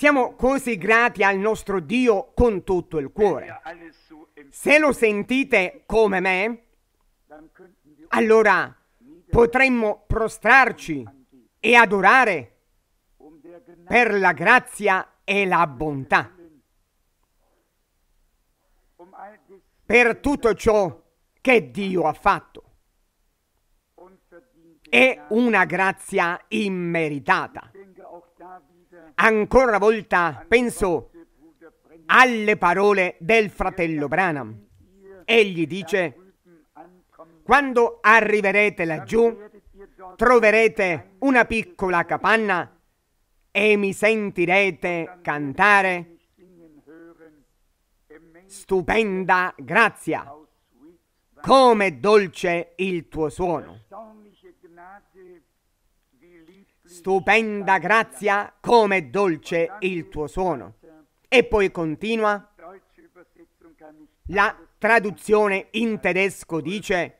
Siamo così grati al nostro Dio con tutto il cuore. Se lo sentite come me, allora potremmo prostrarci e adorare per la grazia e la bontà. Per tutto ciò che Dio ha fatto. È una grazia immeritata. Ancora una volta penso alle parole del fratello Branham. Egli dice, quando arriverete laggiù, troverete una piccola capanna e mi sentirete cantare stupenda grazia, come dolce il tuo suono. Stupenda grazia, come dolce il tuo suono. E poi continua. La traduzione in tedesco dice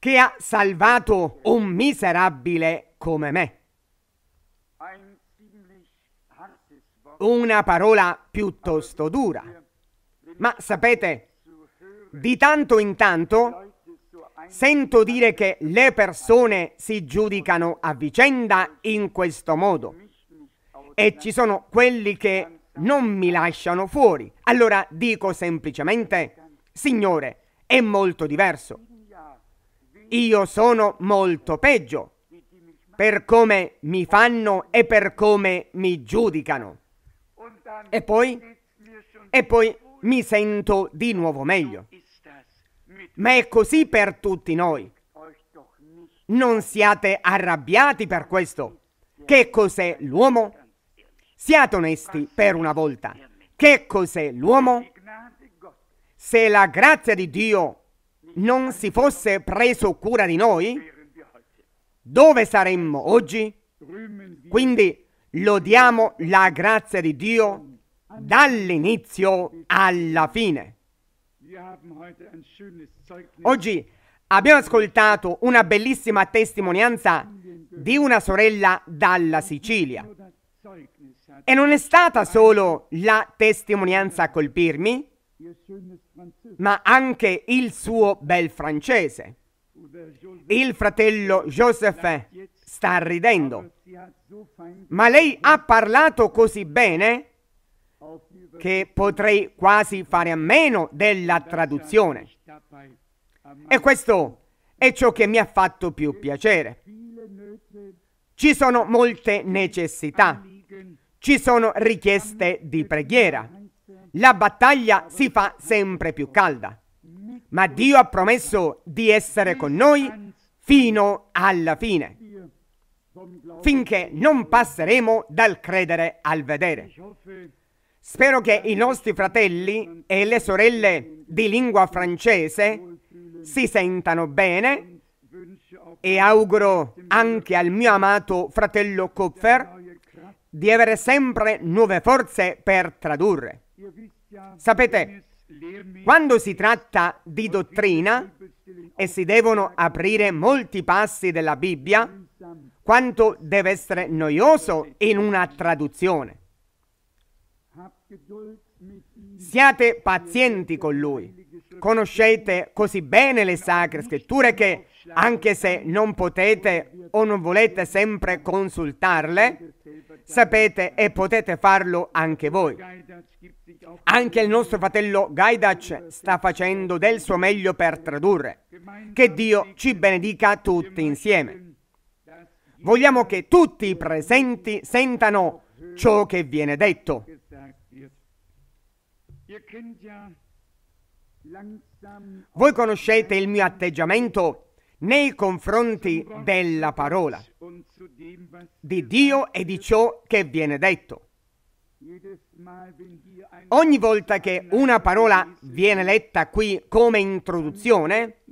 che ha salvato un miserabile come me. Una parola piuttosto dura. Ma sapete, di tanto in tanto Sento dire che le persone si giudicano a vicenda in questo modo e ci sono quelli che non mi lasciano fuori. Allora dico semplicemente, Signore, è molto diverso. Io sono molto peggio per come mi fanno e per come mi giudicano. E poi, e poi mi sento di nuovo meglio ma è così per tutti noi. Non siate arrabbiati per questo. Che cos'è l'uomo? Siate onesti per una volta. Che cos'è l'uomo? Se la grazia di Dio non si fosse preso cura di noi, dove saremmo oggi? Quindi lodiamo la grazia di Dio dall'inizio alla fine. Oggi abbiamo ascoltato una bellissima testimonianza di una sorella dalla Sicilia. E non è stata solo la testimonianza a colpirmi, ma anche il suo bel francese. Il fratello Joseph sta ridendo, ma lei ha parlato così bene che potrei quasi fare a meno della traduzione. E questo è ciò che mi ha fatto più piacere. Ci sono molte necessità, ci sono richieste di preghiera. La battaglia si fa sempre più calda, ma Dio ha promesso di essere con noi fino alla fine, finché non passeremo dal credere al vedere. Spero che i nostri fratelli e le sorelle di lingua francese si sentano bene e auguro anche al mio amato fratello Kupfer di avere sempre nuove forze per tradurre. Sapete, quando si tratta di dottrina e si devono aprire molti passi della Bibbia, quanto deve essere noioso in una traduzione. Siate pazienti con lui. Conoscete così bene le sacre scritture che, anche se non potete o non volete sempre consultarle, sapete e potete farlo anche voi. Anche il nostro fratello Gaidac sta facendo del suo meglio per tradurre. Che Dio ci benedica tutti insieme. Vogliamo che tutti i presenti sentano ciò che viene detto voi conoscete il mio atteggiamento nei confronti della parola, di Dio e di ciò che viene detto. Ogni volta che una parola viene letta qui come introduzione,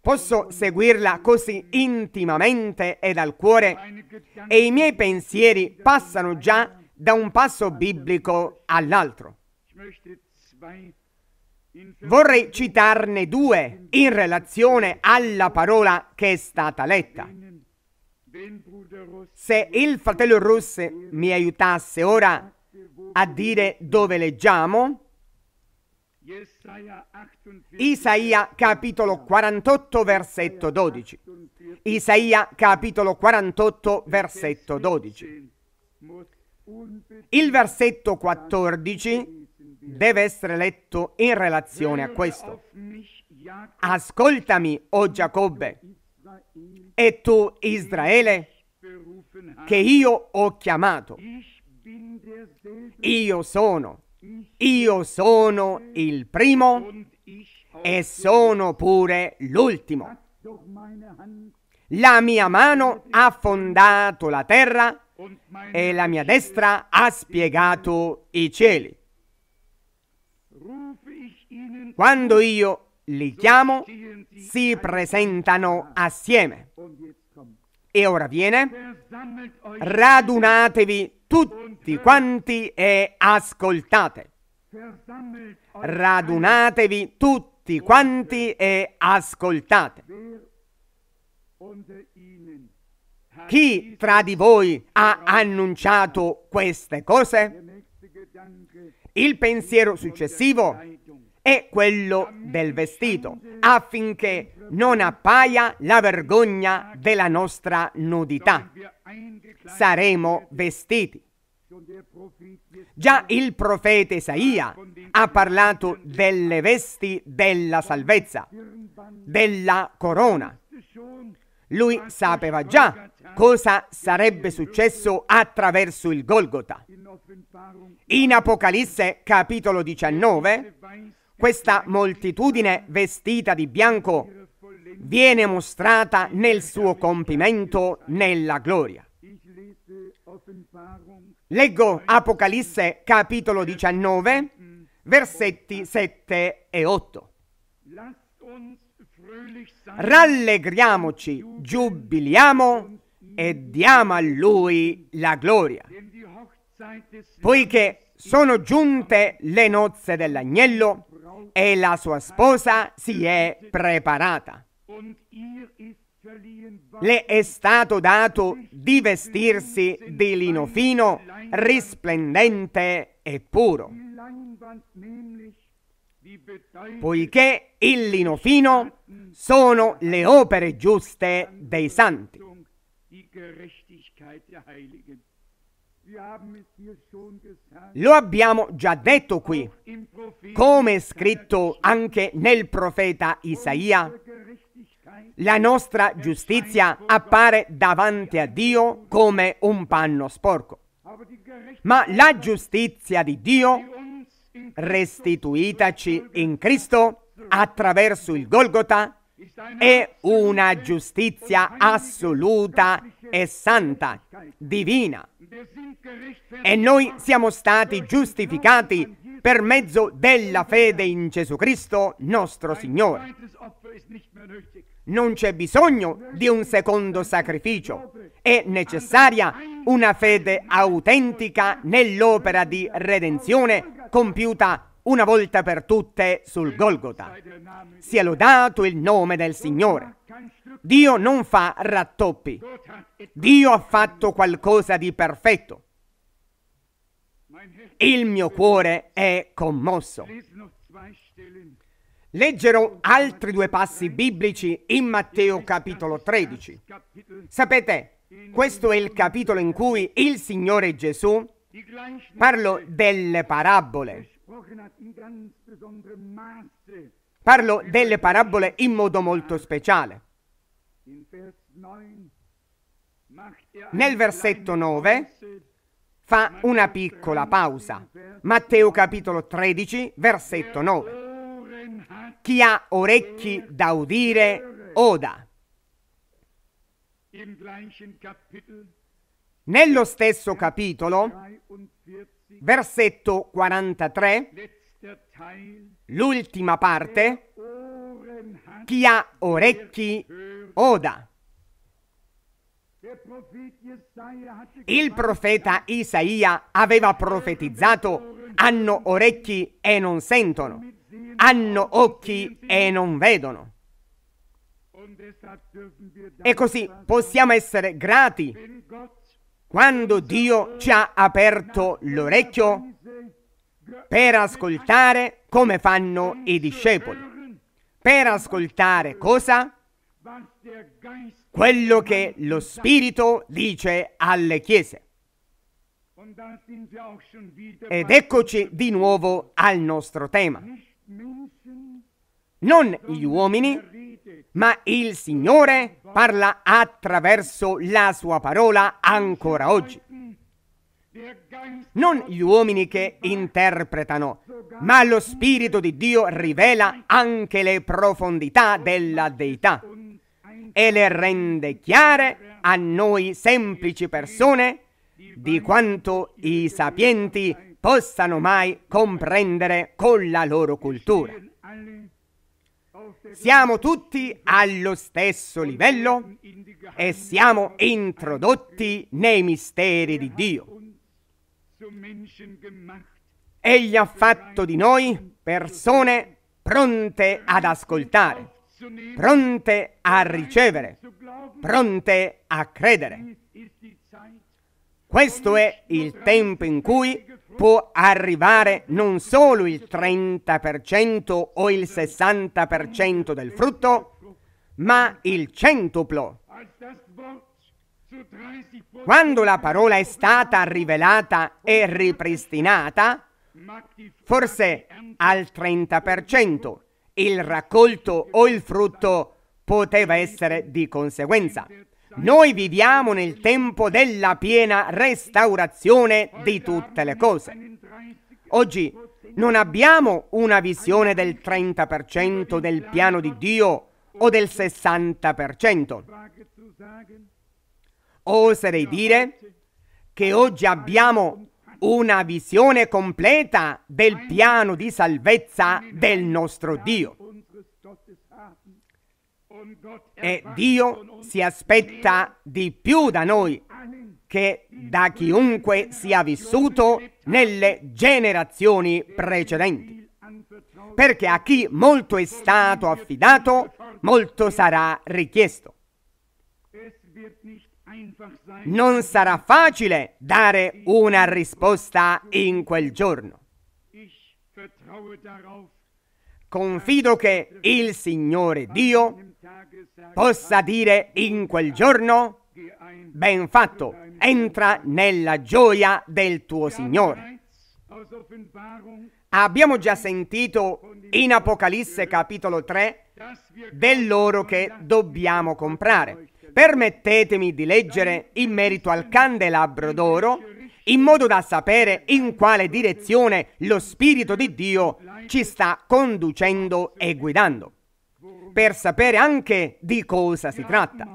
posso seguirla così intimamente e dal cuore e i miei pensieri passano già da un passo biblico all'altro. Vorrei citarne due in relazione alla parola che è stata letta. Se il fratello Russe mi aiutasse ora a dire dove leggiamo, Isaia capitolo 48 versetto 12. Isaia capitolo 48 versetto 12. Il versetto 14 deve essere letto in relazione a questo. Ascoltami, o oh Giacobbe, e tu, Israele, che io ho chiamato. Io sono, io sono il primo e sono pure l'ultimo. La mia mano ha fondato la terra e la mia destra ha spiegato i cieli. Quando io li chiamo, si presentano assieme. E ora viene, radunatevi tutti quanti e ascoltate. Radunatevi tutti quanti e ascoltate. Chi tra di voi ha annunciato queste cose? Il pensiero successivo è quello del vestito, affinché non appaia la vergogna della nostra nudità. Saremo vestiti. Già il profeta Isaia ha parlato delle vesti della salvezza, della corona. Lui sapeva già cosa sarebbe successo attraverso il Golgota. In Apocalisse capitolo 19 questa moltitudine vestita di bianco viene mostrata nel suo compimento nella gloria. Leggo Apocalisse capitolo 19, versetti 7 e 8. Rallegriamoci, giubiliamo e diamo a Lui la gloria, poiché sono giunte le nozze dell'agnello e la sua sposa si è preparata. Le è stato dato di vestirsi di lino fino, risplendente e puro. Poiché il lino fino sono le opere giuste dei santi. Lo abbiamo già detto qui, oh, come scritto anche nel profeta Isaia. La nostra giustizia appare davanti a Dio come un panno sporco. Ma la giustizia di Dio, restituitaci in Cristo attraverso il Golgota, è una giustizia assoluta e santa, divina. E noi siamo stati giustificati per mezzo della fede in Gesù Cristo, nostro Signore. Non c'è bisogno di un secondo sacrificio, è necessaria una fede autentica nell'opera di redenzione compiuta una volta per tutte sul Golgota. Sia lodato il nome del Signore. Dio non fa rattoppi. Dio ha fatto qualcosa di perfetto. Il mio cuore è commosso. Leggerò altri due passi biblici in Matteo capitolo 13. Sapete, questo è il capitolo in cui il Signore Gesù parlò delle parabole Parlo delle parabole in modo molto speciale. Nel versetto 9 fa una piccola pausa. Matteo capitolo 13, versetto 9. Chi ha orecchi da udire, oda. Nello stesso capitolo versetto 43, l'ultima parte, chi ha orecchi oda. Il profeta Isaia aveva profetizzato, hanno orecchi e non sentono, hanno occhi e non vedono. E così possiamo essere grati quando Dio ci ha aperto l'orecchio per ascoltare come fanno i discepoli, per ascoltare cosa? Quello che lo Spirito dice alle chiese. Ed eccoci di nuovo al nostro tema. Non gli uomini, ma il Signore parla attraverso la sua parola ancora oggi. Non gli uomini che interpretano, ma lo Spirito di Dio rivela anche le profondità della deità e le rende chiare a noi semplici persone di quanto i sapienti possano mai comprendere con la loro cultura. Siamo tutti allo stesso livello e siamo introdotti nei misteri di Dio. Egli ha fatto di noi persone pronte ad ascoltare, pronte a ricevere, pronte a credere. Questo è il tempo in cui può arrivare non solo il 30% o il 60% del frutto, ma il centuplo. Quando la parola è stata rivelata e ripristinata, forse al 30% il raccolto o il frutto poteva essere di conseguenza. Noi viviamo nel tempo della piena restaurazione di tutte le cose. Oggi non abbiamo una visione del 30% del piano di Dio o del 60%. Oserei dire che oggi abbiamo una visione completa del piano di salvezza del nostro Dio. E Dio si aspetta di più da noi che da chiunque sia vissuto nelle generazioni precedenti. Perché a chi molto è stato affidato, molto sarà richiesto. Non sarà facile dare una risposta in quel giorno. Confido che il Signore Dio possa dire in quel giorno, ben fatto, entra nella gioia del tuo Signore. Abbiamo già sentito in Apocalisse capitolo 3 dell'oro che dobbiamo comprare. Permettetemi di leggere in merito al candelabro d'oro in modo da sapere in quale direzione lo Spirito di Dio ci sta conducendo e guidando per sapere anche di cosa si tratta.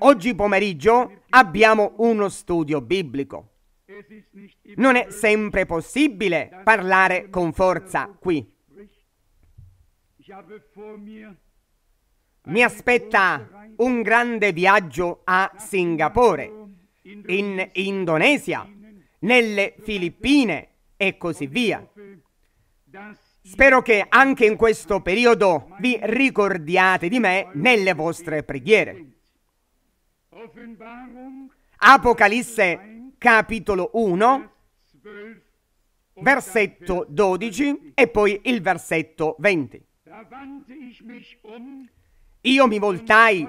Oggi pomeriggio abbiamo uno studio biblico. Non è sempre possibile parlare con forza qui. Mi aspetta un grande viaggio a Singapore, in Indonesia, nelle Filippine e così via. Spero che anche in questo periodo vi ricordiate di me nelle vostre preghiere. Apocalisse capitolo 1, versetto 12 e poi il versetto 20. Io mi voltai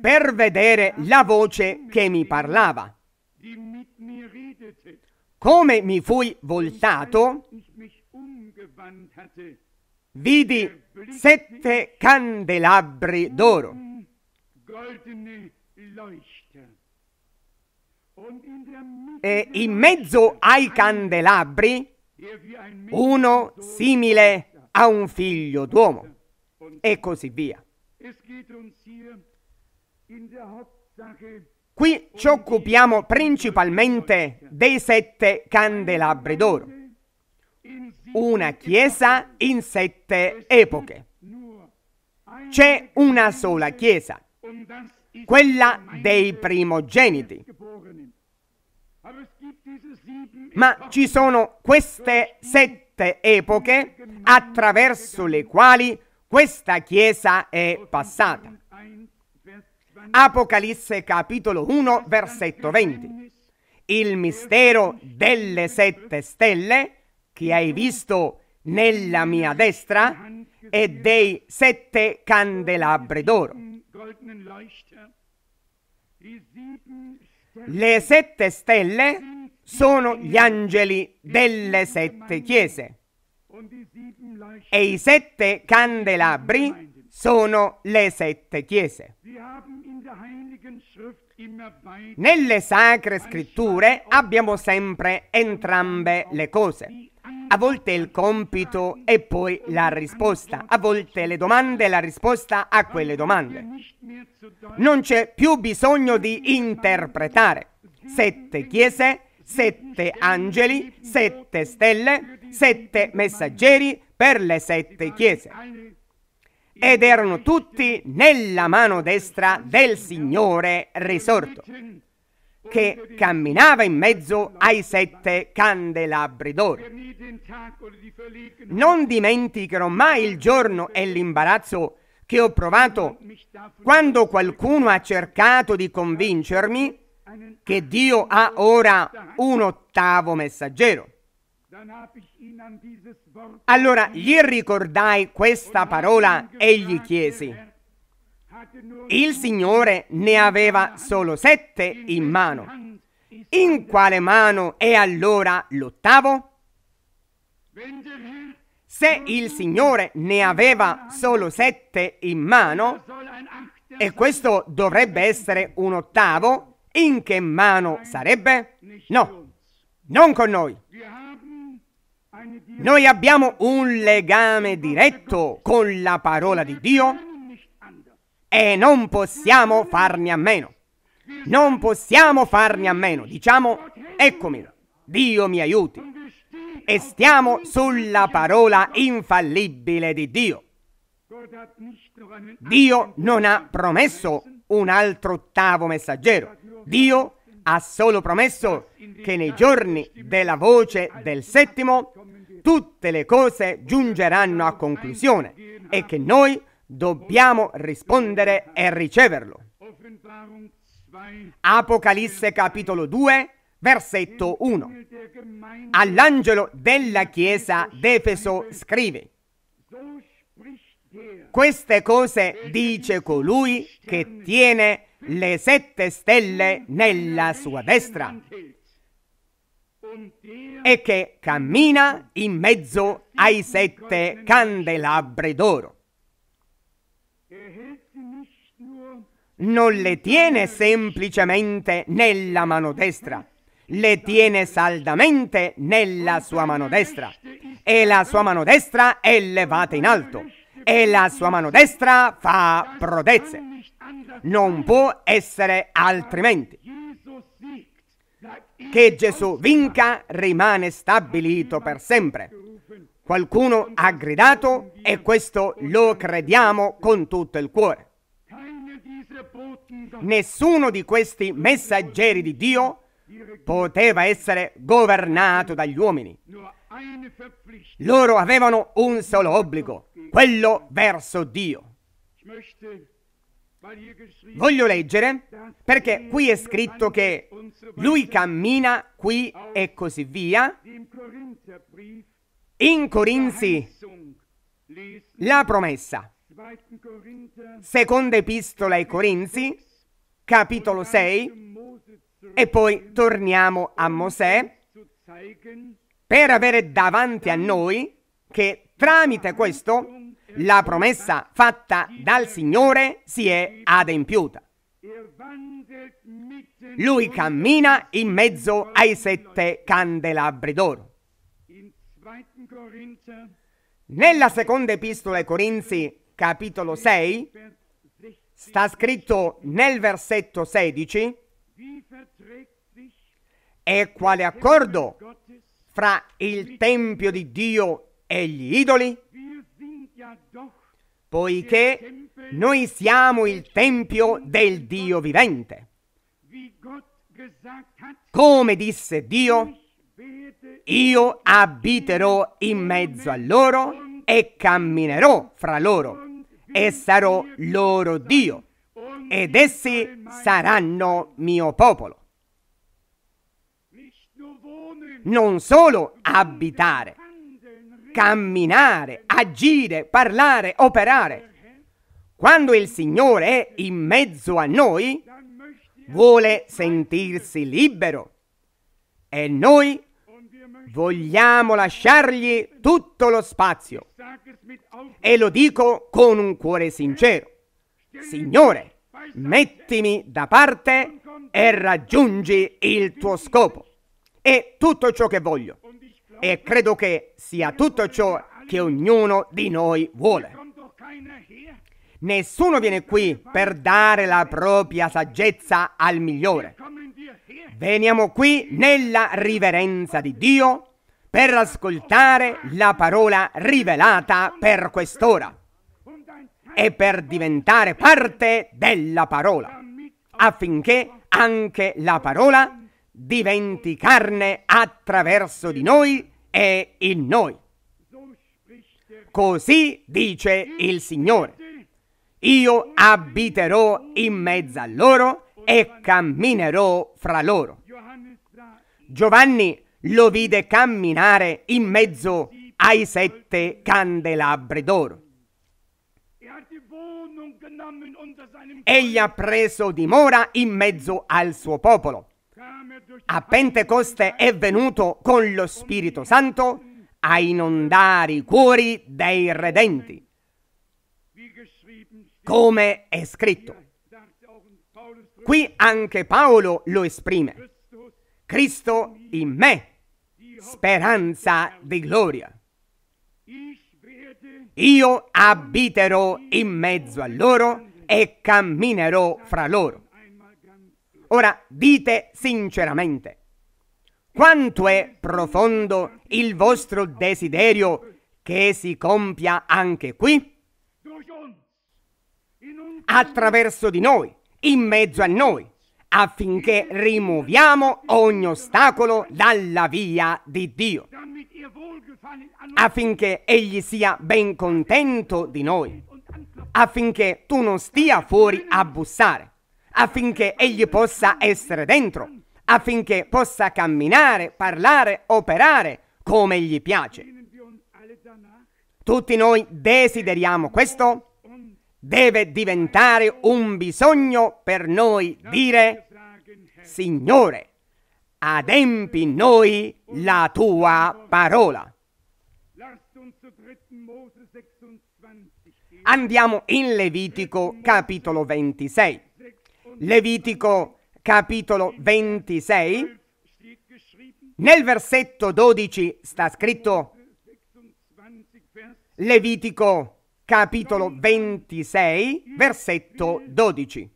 per vedere la voce che mi parlava. Come mi fui voltato, Vidi sette candelabri d'oro e in mezzo ai candelabri uno simile a un figlio d'uomo e così via. Qui ci occupiamo principalmente dei sette candelabri d'oro una Chiesa in sette epoche. C'è una sola Chiesa, quella dei primogeniti. Ma ci sono queste sette epoche attraverso le quali questa Chiesa è passata. Apocalisse capitolo 1 versetto 20. Il mistero delle sette stelle che hai visto nella mia destra e dei sette candelabri d'oro. Le sette stelle sono gli angeli delle sette chiese e i sette candelabri sono le sette chiese. Nelle sacre scritture abbiamo sempre entrambe le cose. A volte il compito e poi la risposta, a volte le domande e la risposta a quelle domande. Non c'è più bisogno di interpretare. Sette chiese, sette angeli, sette stelle, sette messaggeri per le sette chiese. Ed erano tutti nella mano destra del Signore risorto che camminava in mezzo ai sette candelabri d'oro. Non dimenticherò mai il giorno e l'imbarazzo che ho provato quando qualcuno ha cercato di convincermi che Dio ha ora un ottavo messaggero. Allora gli ricordai questa parola e gli chiesi, il Signore ne aveva solo sette in mano. In quale mano è allora l'ottavo? Se il Signore ne aveva solo sette in mano, e questo dovrebbe essere un ottavo, in che mano sarebbe? No, non con noi. Noi abbiamo un legame diretto con la parola di Dio e non possiamo farne a meno. Non possiamo farne a meno. Diciamo, eccomi, Dio mi aiuti. E stiamo sulla parola infallibile di Dio. Dio non ha promesso un altro ottavo messaggero. Dio ha solo promesso che nei giorni della voce del settimo tutte le cose giungeranno a conclusione e che noi Dobbiamo rispondere e riceverlo. Apocalisse capitolo 2, versetto 1. All'angelo della chiesa d'Efeso scrive, queste cose dice colui che tiene le sette stelle nella sua destra e che cammina in mezzo ai sette candelabri d'oro. non le tiene semplicemente nella mano destra, le tiene saldamente nella sua mano destra. E la sua mano destra è levata in alto, e la sua mano destra fa prodezze. Non può essere altrimenti. Che Gesù vinca rimane stabilito per sempre. Qualcuno ha gridato e questo lo crediamo con tutto il cuore nessuno di questi messaggeri di Dio poteva essere governato dagli uomini. Loro avevano un solo obbligo, quello verso Dio. Voglio leggere perché qui è scritto che lui cammina qui e così via. In Corinzi la promessa. Seconda epistola ai Corinzi, capitolo 6, e poi torniamo a Mosè per avere davanti a noi che tramite questo la promessa fatta dal Signore si è adempiuta. Lui cammina in mezzo ai sette candelabri d'oro. Nella seconda epistola ai Corinzi, capitolo 6, sta scritto nel versetto 16, e quale accordo fra il Tempio di Dio e gli idoli? Poiché noi siamo il Tempio del Dio vivente. Come disse Dio, io abiterò in mezzo a loro e camminerò fra loro e sarò loro Dio, ed essi saranno mio popolo. Non solo abitare, camminare, agire, parlare, operare. Quando il Signore è in mezzo a noi, vuole sentirsi libero e noi Vogliamo lasciargli tutto lo spazio. E lo dico con un cuore sincero. Signore, mettimi da parte e raggiungi il tuo scopo. È tutto ciò che voglio. E credo che sia tutto ciò che ognuno di noi vuole. Nessuno viene qui per dare la propria saggezza al migliore. Veniamo qui nella riverenza di Dio per ascoltare la parola rivelata per quest'ora e per diventare parte della parola, affinché anche la parola diventi carne attraverso di noi e in noi. Così dice il Signore, io abiterò in mezzo a loro e camminerò fra loro. Giovanni lo vide camminare in mezzo ai sette candelabri d'oro. Egli ha preso dimora in mezzo al suo popolo. A Pentecoste è venuto con lo Spirito Santo a inondare i cuori dei redenti. Come è scritto qui anche Paolo lo esprime. Cristo in me, speranza di gloria. Io abiterò in mezzo a loro e camminerò fra loro. Ora dite sinceramente, quanto è profondo il vostro desiderio che si compia anche qui? Attraverso di noi, in mezzo a noi, affinché rimuoviamo ogni ostacolo dalla via di Dio, affinché Egli sia ben contento di noi, affinché tu non stia fuori a bussare, affinché Egli possa essere dentro, affinché possa camminare, parlare, operare come gli piace. Tutti noi desideriamo questo? deve diventare un bisogno per noi dire, Signore, adempi noi la tua parola. Andiamo in Levitico capitolo 26. Levitico capitolo 26. Nel versetto 12 sta scritto Levitico capitolo 26, versetto 12.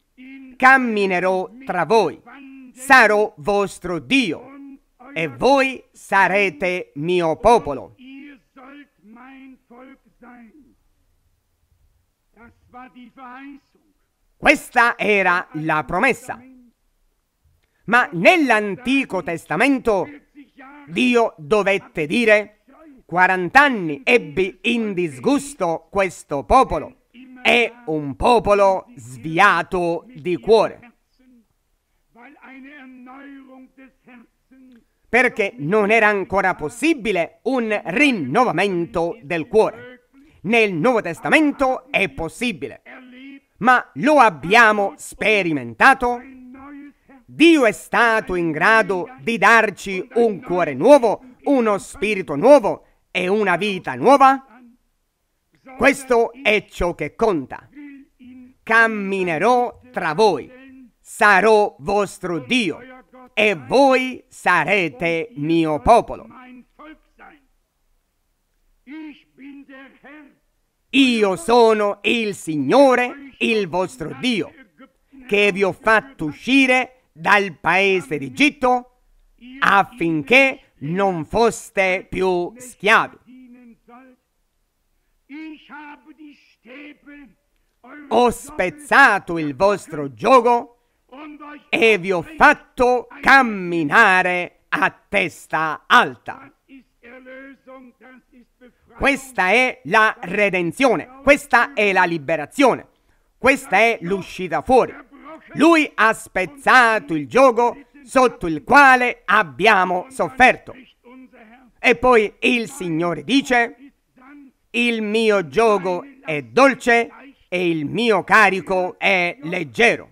Camminerò tra voi, sarò vostro Dio e voi sarete mio popolo. Questa era la promessa. Ma nell'Antico Testamento Dio dovette dire 40 anni ebbi in disgusto questo popolo. È un popolo sviato di cuore. Perché non era ancora possibile un rinnovamento del cuore. Nel Nuovo Testamento è possibile, ma lo abbiamo sperimentato? Dio è stato in grado di darci un cuore nuovo, uno spirito nuovo, e una vita nuova? Questo è ciò che conta. Camminerò tra voi, sarò vostro Dio e voi sarete mio popolo. Io sono il Signore, il vostro Dio, che vi ho fatto uscire dal paese d'Egitto affinché non foste più schiavi. Ho spezzato il vostro gioco e vi ho fatto camminare a testa alta. Questa è la redenzione, questa è la liberazione, questa è l'uscita fuori. Lui ha spezzato il gioco sotto il quale abbiamo sofferto. E poi il Signore dice, il mio gioco è dolce e il mio carico è leggero.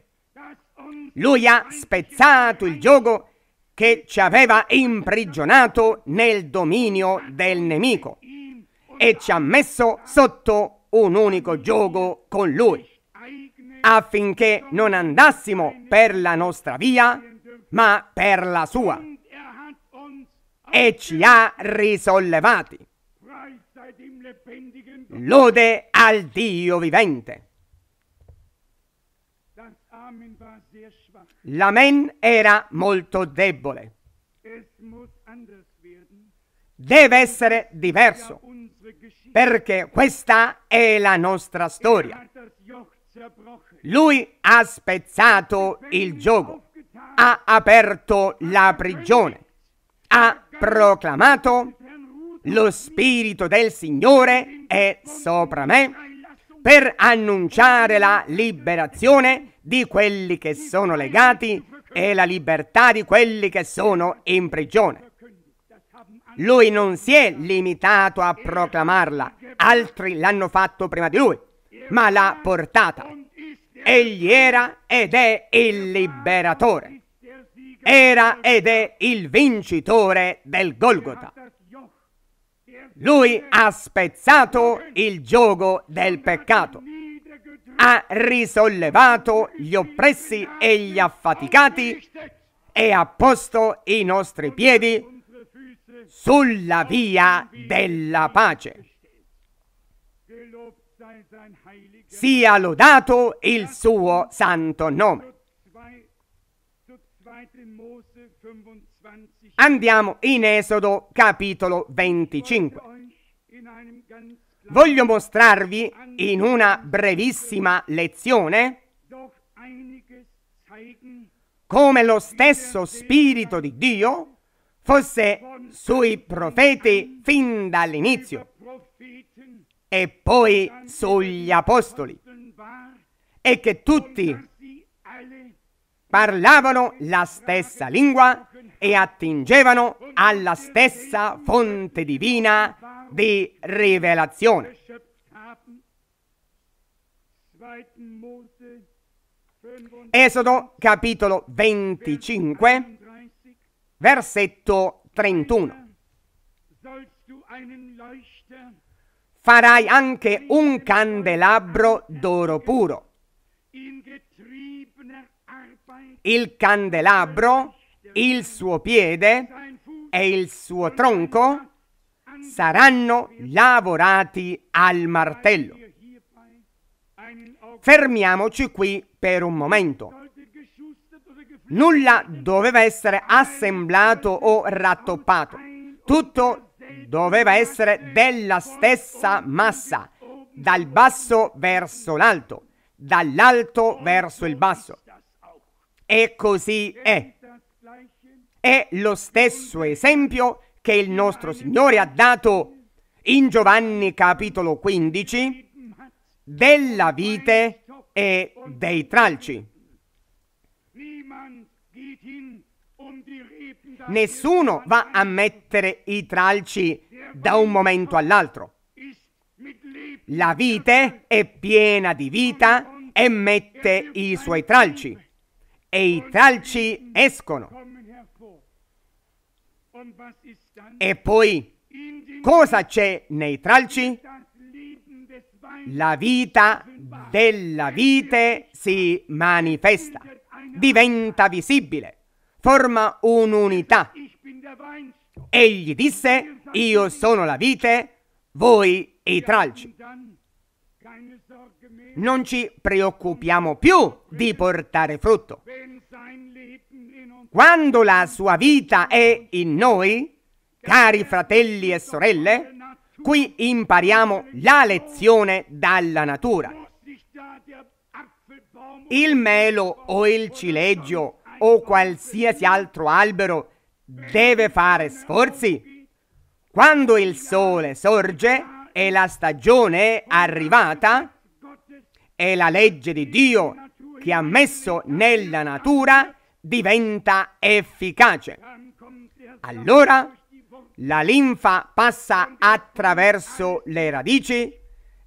Lui ha spezzato il gioco che ci aveva imprigionato nel dominio del nemico e ci ha messo sotto un unico gioco con lui, affinché non andassimo per la nostra via, ma per la sua. E ci ha risollevati. Lode al Dio vivente. L'amen era molto debole. Deve essere diverso, perché questa è la nostra storia. Lui ha spezzato il gioco ha aperto la prigione, ha proclamato lo Spirito del Signore è sopra me per annunciare la liberazione di quelli che sono legati e la libertà di quelli che sono in prigione. Lui non si è limitato a proclamarla, altri l'hanno fatto prima di lui, ma l'ha portata. Egli era ed è il liberatore era ed è il vincitore del Golgotha. Lui ha spezzato il gioco del peccato, ha risollevato gli oppressi e gli affaticati e ha posto i nostri piedi sulla via della pace. Sia lodato il suo santo nome. Andiamo in Esodo capitolo 25. Voglio mostrarvi in una brevissima lezione come lo stesso Spirito di Dio fosse sui profeti fin dall'inizio e poi sugli apostoli e che tutti parlavano la stessa lingua e attingevano alla stessa fonte divina di rivelazione. Esodo capitolo 25, versetto 31. Farai anche un candelabro d'oro puro il candelabro, il suo piede e il suo tronco saranno lavorati al martello. Fermiamoci qui per un momento. Nulla doveva essere assemblato o rattoppato. Tutto doveva essere della stessa massa, dal basso verso l'alto, dall'alto verso il basso. E così è. È lo stesso esempio che il nostro Signore ha dato in Giovanni capitolo 15 della vite e dei tralci. Nessuno va a mettere i tralci da un momento all'altro. La vite è piena di vita e mette i suoi tralci e i calci escono. E poi cosa c'è nei tralci? La vita della vite si manifesta, diventa visibile, forma un'unità. Egli disse, io sono la vite, voi i tralci. Non ci preoccupiamo più di portare frutto. Quando la sua vita è in noi, cari fratelli e sorelle, qui impariamo la lezione dalla natura. Il melo o il cileggio o qualsiasi altro albero deve fare sforzi. Quando il sole sorge, e la stagione è arrivata, e la legge di Dio che ha messo nella natura diventa efficace. Allora la linfa passa attraverso le radici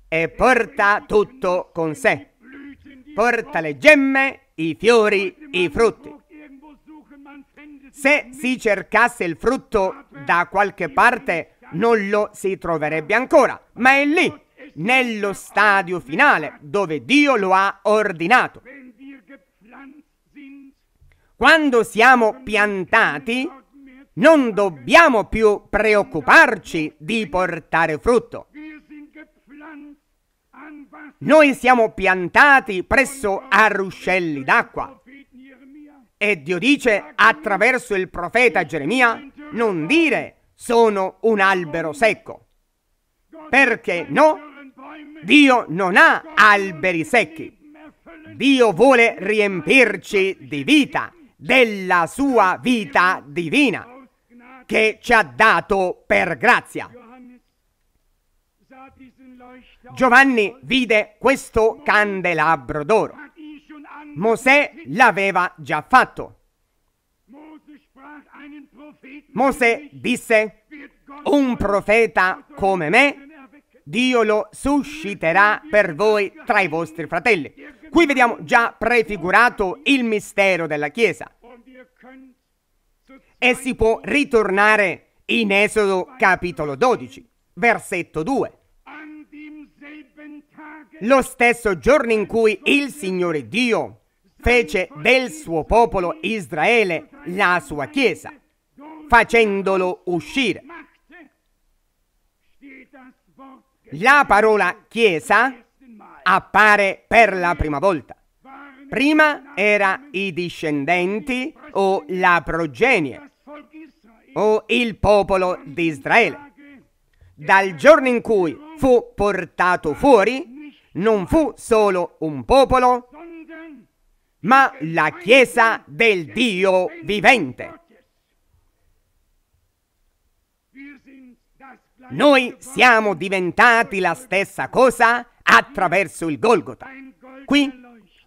e porta tutto con sé. Porta le gemme, i fiori, i frutti. Se si cercasse il frutto da qualche parte, non lo si troverebbe ancora, ma è lì, nello stadio finale, dove Dio lo ha ordinato. Quando siamo piantati, non dobbiamo più preoccuparci di portare frutto. Noi siamo piantati presso a ruscelli d'acqua. E Dio dice attraverso il profeta Geremia, non dire sono un albero secco. Perché no? Dio non ha alberi secchi. Dio vuole riempirci di vita, della sua vita divina, che ci ha dato per grazia. Giovanni vide questo candelabro d'oro. Mosè l'aveva già fatto. Mosè disse, un profeta come me Dio lo susciterà per voi tra i vostri fratelli. Qui vediamo già prefigurato il mistero della Chiesa. E si può ritornare in Esodo capitolo 12, versetto 2. Lo stesso giorno in cui il Signore Dio fece del suo popolo Israele la sua Chiesa facendolo uscire. La parola chiesa appare per la prima volta. Prima era i discendenti o la progenie o il popolo di Israele. Dal giorno in cui fu portato fuori, non fu solo un popolo, ma la Chiesa del Dio vivente. Noi siamo diventati la stessa cosa attraverso il Golgota. Qui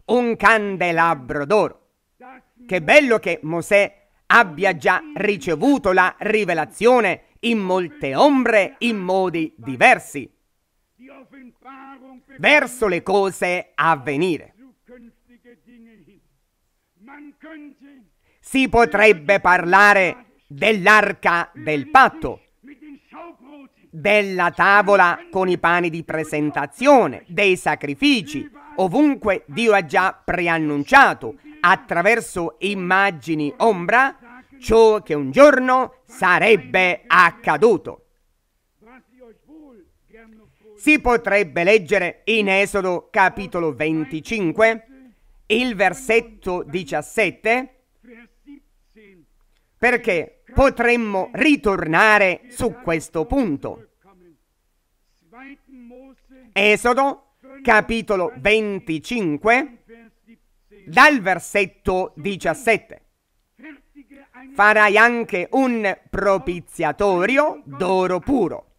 un candelabro d'oro. Che bello che Mosè abbia già ricevuto la rivelazione in molte ombre, in modi diversi, verso le cose a venire. Si potrebbe parlare dell'arca del patto, della tavola con i pani di presentazione, dei sacrifici, ovunque Dio ha già preannunciato, attraverso immagini ombra, ciò che un giorno sarebbe accaduto. Si potrebbe leggere in Esodo capitolo 25, il versetto 17, perché potremmo ritornare su questo punto. Esodo, capitolo 25, dal versetto 17. Farai anche un propiziatorio d'oro puro.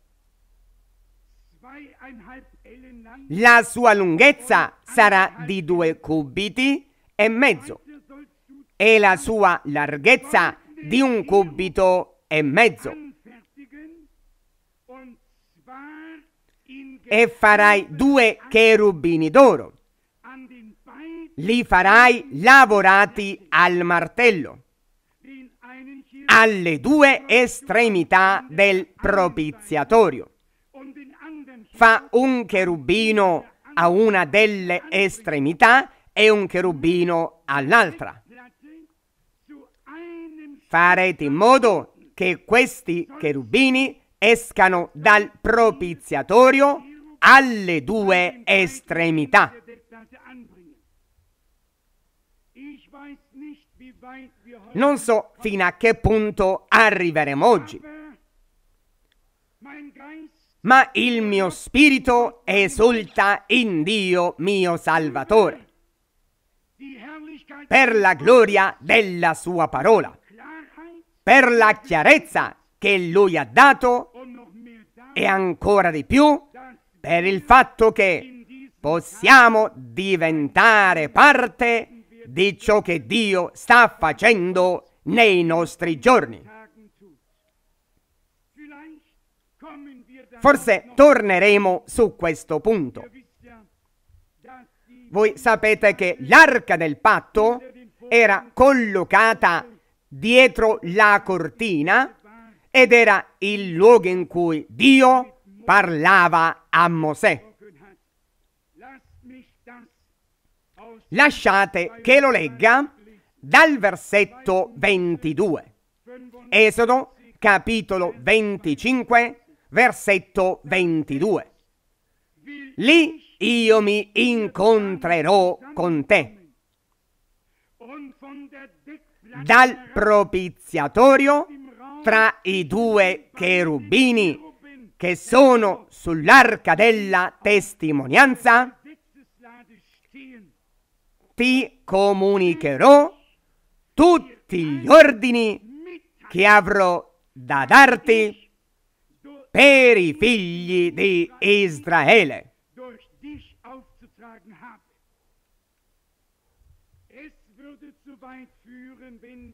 La sua lunghezza sarà di due cubiti e mezzo e la sua larghezza di un cubito e mezzo. E farai due cherubini d'oro. Li farai lavorati al martello, alle due estremità del propiziatorio. Fa un cherubino a una delle estremità e un cherubino all'altra. Farete in modo che questi cherubini escano dal propiziatorio alle due estremità. Non so fino a che punto arriveremo oggi, ma il mio spirito esulta in Dio mio Salvatore, per la gloria della sua parola per la chiarezza che lui ha dato e ancora di più per il fatto che possiamo diventare parte di ciò che Dio sta facendo nei nostri giorni. Forse torneremo su questo punto. Voi sapete che l'arca del patto era collocata dietro la cortina ed era il luogo in cui Dio parlava a Mosè. Lasciate che lo legga dal versetto 22. Esodo capitolo 25 versetto 22. Lì io mi incontrerò con te dal propiziatorio tra i due cherubini che sono sull'arca della testimonianza, ti comunicherò tutti gli ordini che avrò da darti per i figli di Israele.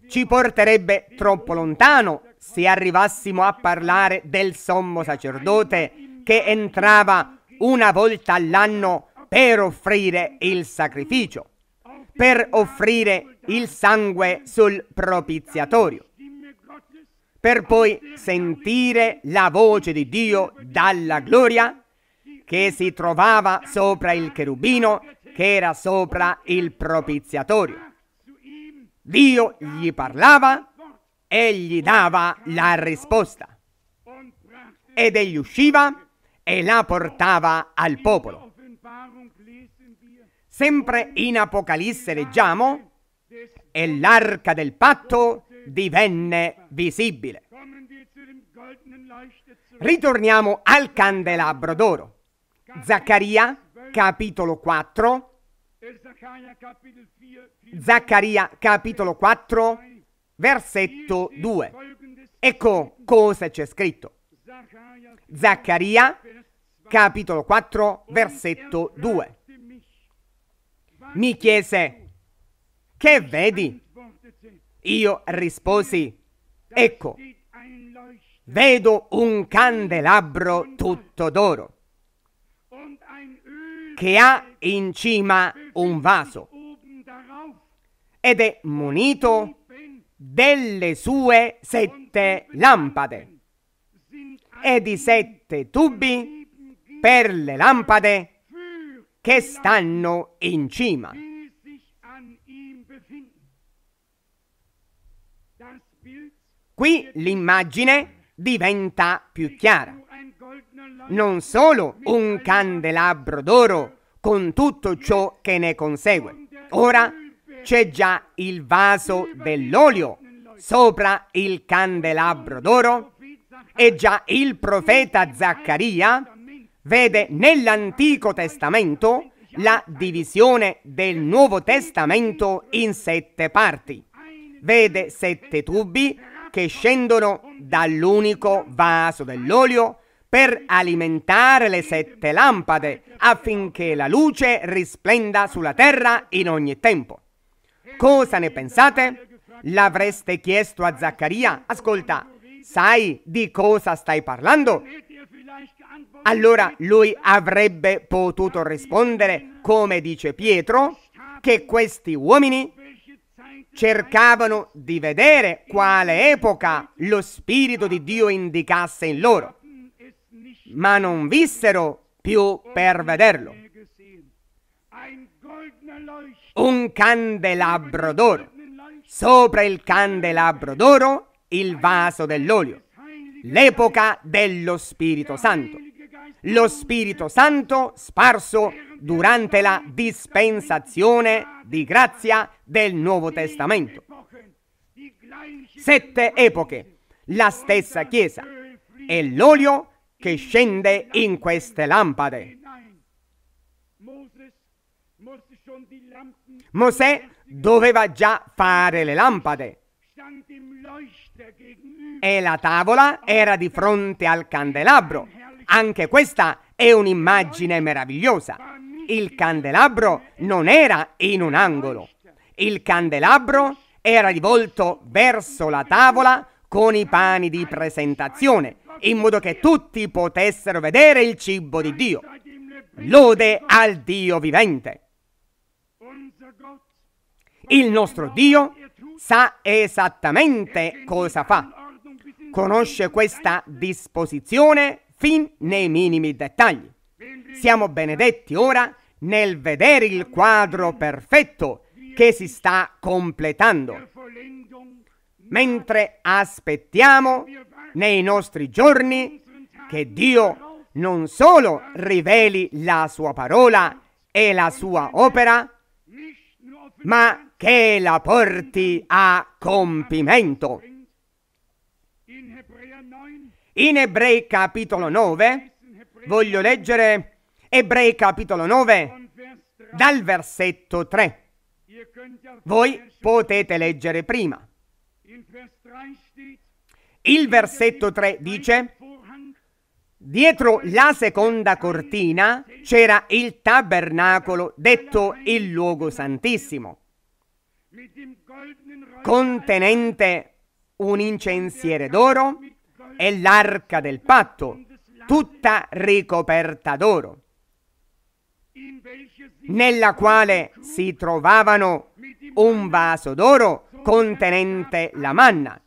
Ci porterebbe troppo lontano se arrivassimo a parlare del sommo sacerdote che entrava una volta all'anno per offrire il sacrificio, per offrire il sangue sul propiziatorio, per poi sentire la voce di Dio dalla gloria che si trovava sopra il cherubino che era sopra il propiziatorio. Dio gli parlava e gli dava la risposta. Ed egli usciva e la portava al popolo. Sempre in Apocalisse leggiamo, e l'arca del patto divenne visibile. Ritorniamo al candelabro d'oro. Zaccaria, capitolo 4, Zaccaria capitolo 4, versetto 2. Ecco cosa c'è scritto. Zaccaria capitolo 4, versetto 2. Mi chiese, che vedi? Io risposi, ecco, vedo un candelabro tutto d'oro che ha in cima un vaso ed è munito delle sue sette lampade e di sette tubi per le lampade che stanno in cima. Qui l'immagine diventa più chiara non solo un candelabro d'oro con tutto ciò che ne consegue. Ora c'è già il vaso dell'olio sopra il candelabro d'oro e già il profeta Zaccaria vede nell'Antico Testamento la divisione del Nuovo Testamento in sette parti. Vede sette tubi che scendono dall'unico vaso dell'olio per alimentare le sette lampade affinché la luce risplenda sulla terra in ogni tempo. Cosa ne pensate? L'avreste chiesto a Zaccaria, ascolta, sai di cosa stai parlando? Allora lui avrebbe potuto rispondere, come dice Pietro, che questi uomini cercavano di vedere quale epoca lo Spirito di Dio indicasse in loro ma non vissero più per vederlo. Un candelabro d'oro. Sopra il candelabro d'oro il vaso dell'olio. L'epoca dello Spirito Santo. Lo Spirito Santo sparso durante la dispensazione di grazia del Nuovo Testamento. Sette epoche, la stessa Chiesa e l'olio che scende in queste lampade. Mosè doveva già fare le lampade e la tavola era di fronte al candelabro. Anche questa è un'immagine meravigliosa. Il candelabro non era in un angolo. Il candelabro era rivolto verso la tavola con i pani di presentazione in modo che tutti potessero vedere il cibo di Dio. Lode al Dio vivente. Il nostro Dio sa esattamente cosa fa, conosce questa disposizione fin nei minimi dettagli. Siamo benedetti ora nel vedere il quadro perfetto che si sta completando. Mentre aspettiamo nei nostri giorni che Dio non solo riveli la sua parola e la sua opera, ma che la porti a compimento. In Ebrei capitolo 9, voglio leggere Ebrei capitolo 9 dal versetto 3. Voi potete leggere prima. Il versetto 3 dice, dietro la seconda cortina c'era il tabernacolo detto il luogo santissimo, contenente un incensiere d'oro e l'arca del patto, tutta ricoperta d'oro, nella quale si trovavano un vaso d'oro contenente la manna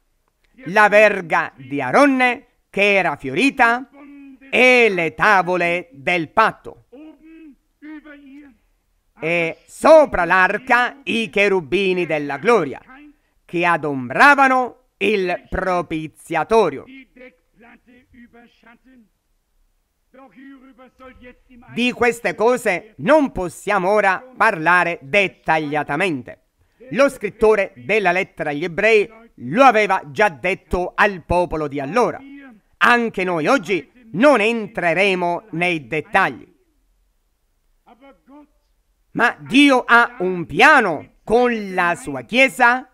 la verga di Aronne che era fiorita e le tavole del patto. E sopra l'arca i cherubini della gloria che adombravano il propiziatorio. Di queste cose non possiamo ora parlare dettagliatamente. Lo scrittore della lettera agli ebrei lo aveva già detto al popolo di allora. Anche noi oggi non entreremo nei dettagli. Ma Dio ha un piano con la sua Chiesa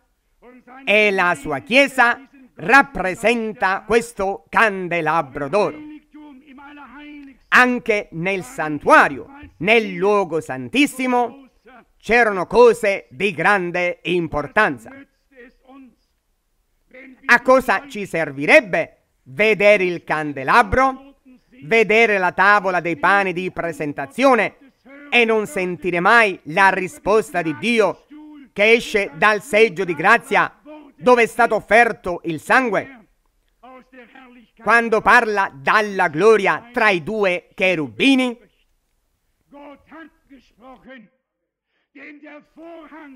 e la sua Chiesa rappresenta questo candelabro d'oro. Anche nel santuario, nel luogo santissimo, c'erano cose di grande importanza. A cosa ci servirebbe vedere il candelabro, vedere la tavola dei pani di presentazione e non sentire mai la risposta di Dio che esce dal seggio di grazia dove è stato offerto il sangue? Quando parla dalla gloria tra i due cherubini,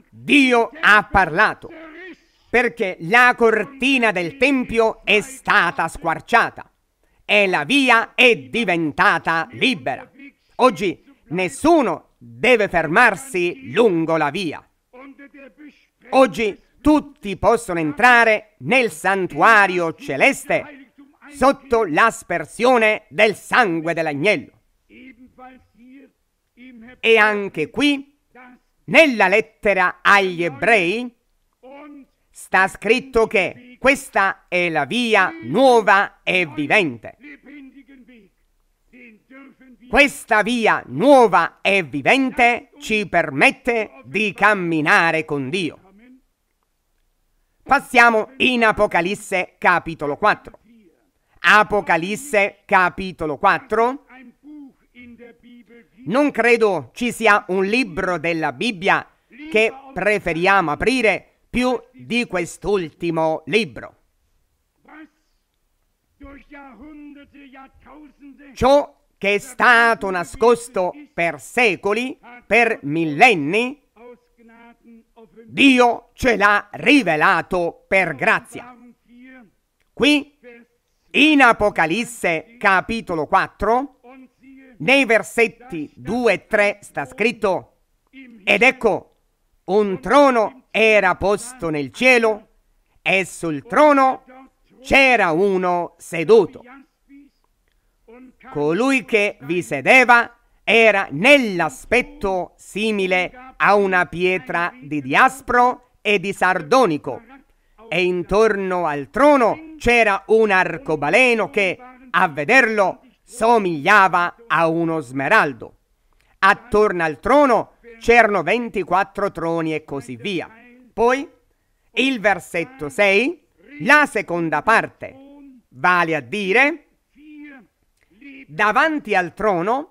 Dio ha parlato perché la cortina del Tempio è stata squarciata e la via è diventata libera. Oggi nessuno deve fermarsi lungo la via. Oggi tutti possono entrare nel santuario celeste sotto l'aspersione del sangue dell'agnello. E anche qui nella lettera agli ebrei sta scritto che questa è la via nuova e vivente. Questa via nuova e vivente ci permette di camminare con Dio. Passiamo in Apocalisse capitolo 4. Apocalisse capitolo 4 non credo ci sia un libro della Bibbia che preferiamo aprire più di quest'ultimo libro. Ciò che è stato nascosto per secoli, per millenni, Dio ce l'ha rivelato per grazia. Qui, in Apocalisse capitolo 4, nei versetti 2 e 3 sta scritto, ed ecco, un trono era posto nel cielo e sul trono c'era uno seduto. Colui che vi sedeva era nell'aspetto simile a una pietra di diaspro e di sardonico e intorno al trono c'era un arcobaleno che, a vederlo, somigliava a uno smeraldo. Attorno al trono c'erano 24 troni e così via. Poi il versetto 6, la seconda parte, vale a dire, davanti al trono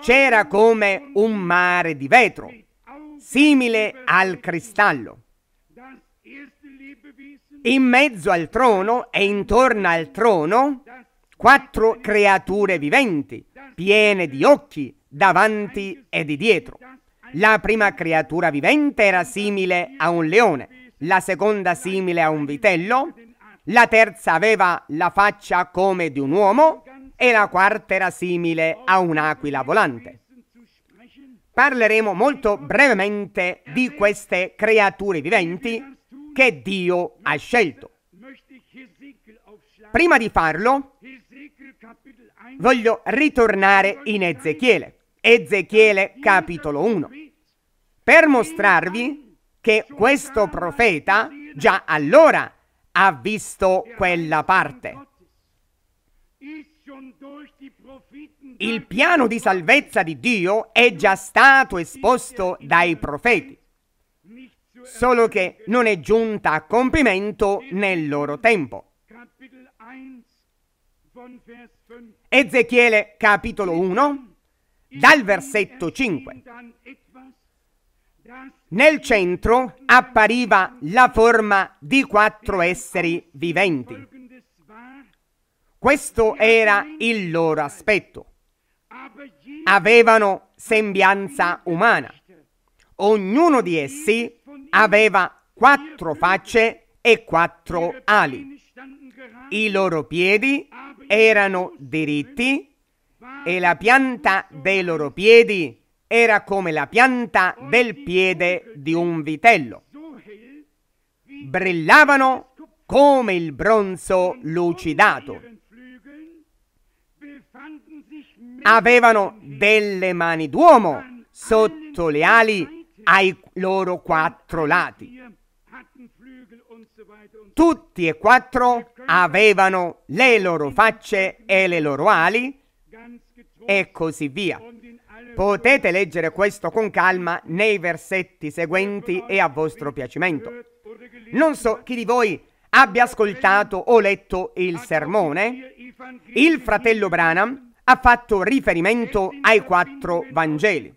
c'era come un mare di vetro, simile al cristallo. In mezzo al trono e intorno al trono quattro creature viventi, piene di occhi, davanti e di dietro. La prima creatura vivente era simile a un leone, la seconda simile a un vitello, la terza aveva la faccia come di un uomo e la quarta era simile a un'aquila volante. Parleremo molto brevemente di queste creature viventi che Dio ha scelto. Prima di farlo, voglio ritornare in Ezechiele, Ezechiele capitolo 1, per mostrarvi che questo profeta già allora ha visto quella parte. Il piano di salvezza di Dio è già stato esposto dai profeti, solo che non è giunta a compimento nel loro tempo. Ezechiele capitolo 1, dal versetto 5. Nel centro appariva la forma di quattro esseri viventi. Questo era il loro aspetto. Avevano sembianza umana. Ognuno di essi aveva quattro facce e quattro ali. I loro piedi erano diritti e la pianta dei loro piedi era come la pianta del piede di un vitello. Brillavano come il bronzo lucidato. Avevano delle mani d'uomo sotto le ali ai loro quattro lati. Tutti e quattro avevano le loro facce e le loro ali e così via. Potete leggere questo con calma nei versetti seguenti e a vostro piacimento. Non so chi di voi abbia ascoltato o letto il sermone. Il fratello Branham ha fatto riferimento ai quattro Vangeli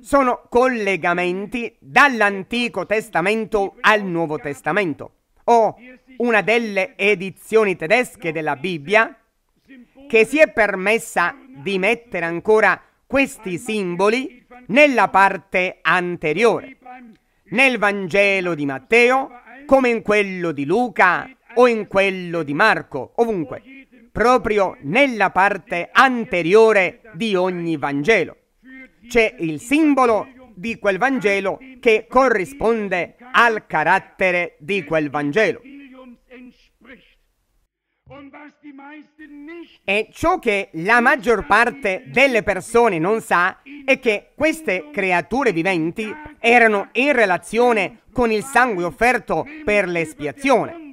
sono collegamenti dall'Antico Testamento al Nuovo Testamento. O una delle edizioni tedesche della Bibbia che si è permessa di mettere ancora questi simboli nella parte anteriore, nel Vangelo di Matteo, come in quello di Luca o in quello di Marco, ovunque proprio nella parte anteriore di ogni Vangelo. C'è il simbolo di quel Vangelo che corrisponde al carattere di quel Vangelo. E ciò che la maggior parte delle persone non sa è che queste creature viventi erano in relazione con il sangue offerto per l'espiazione,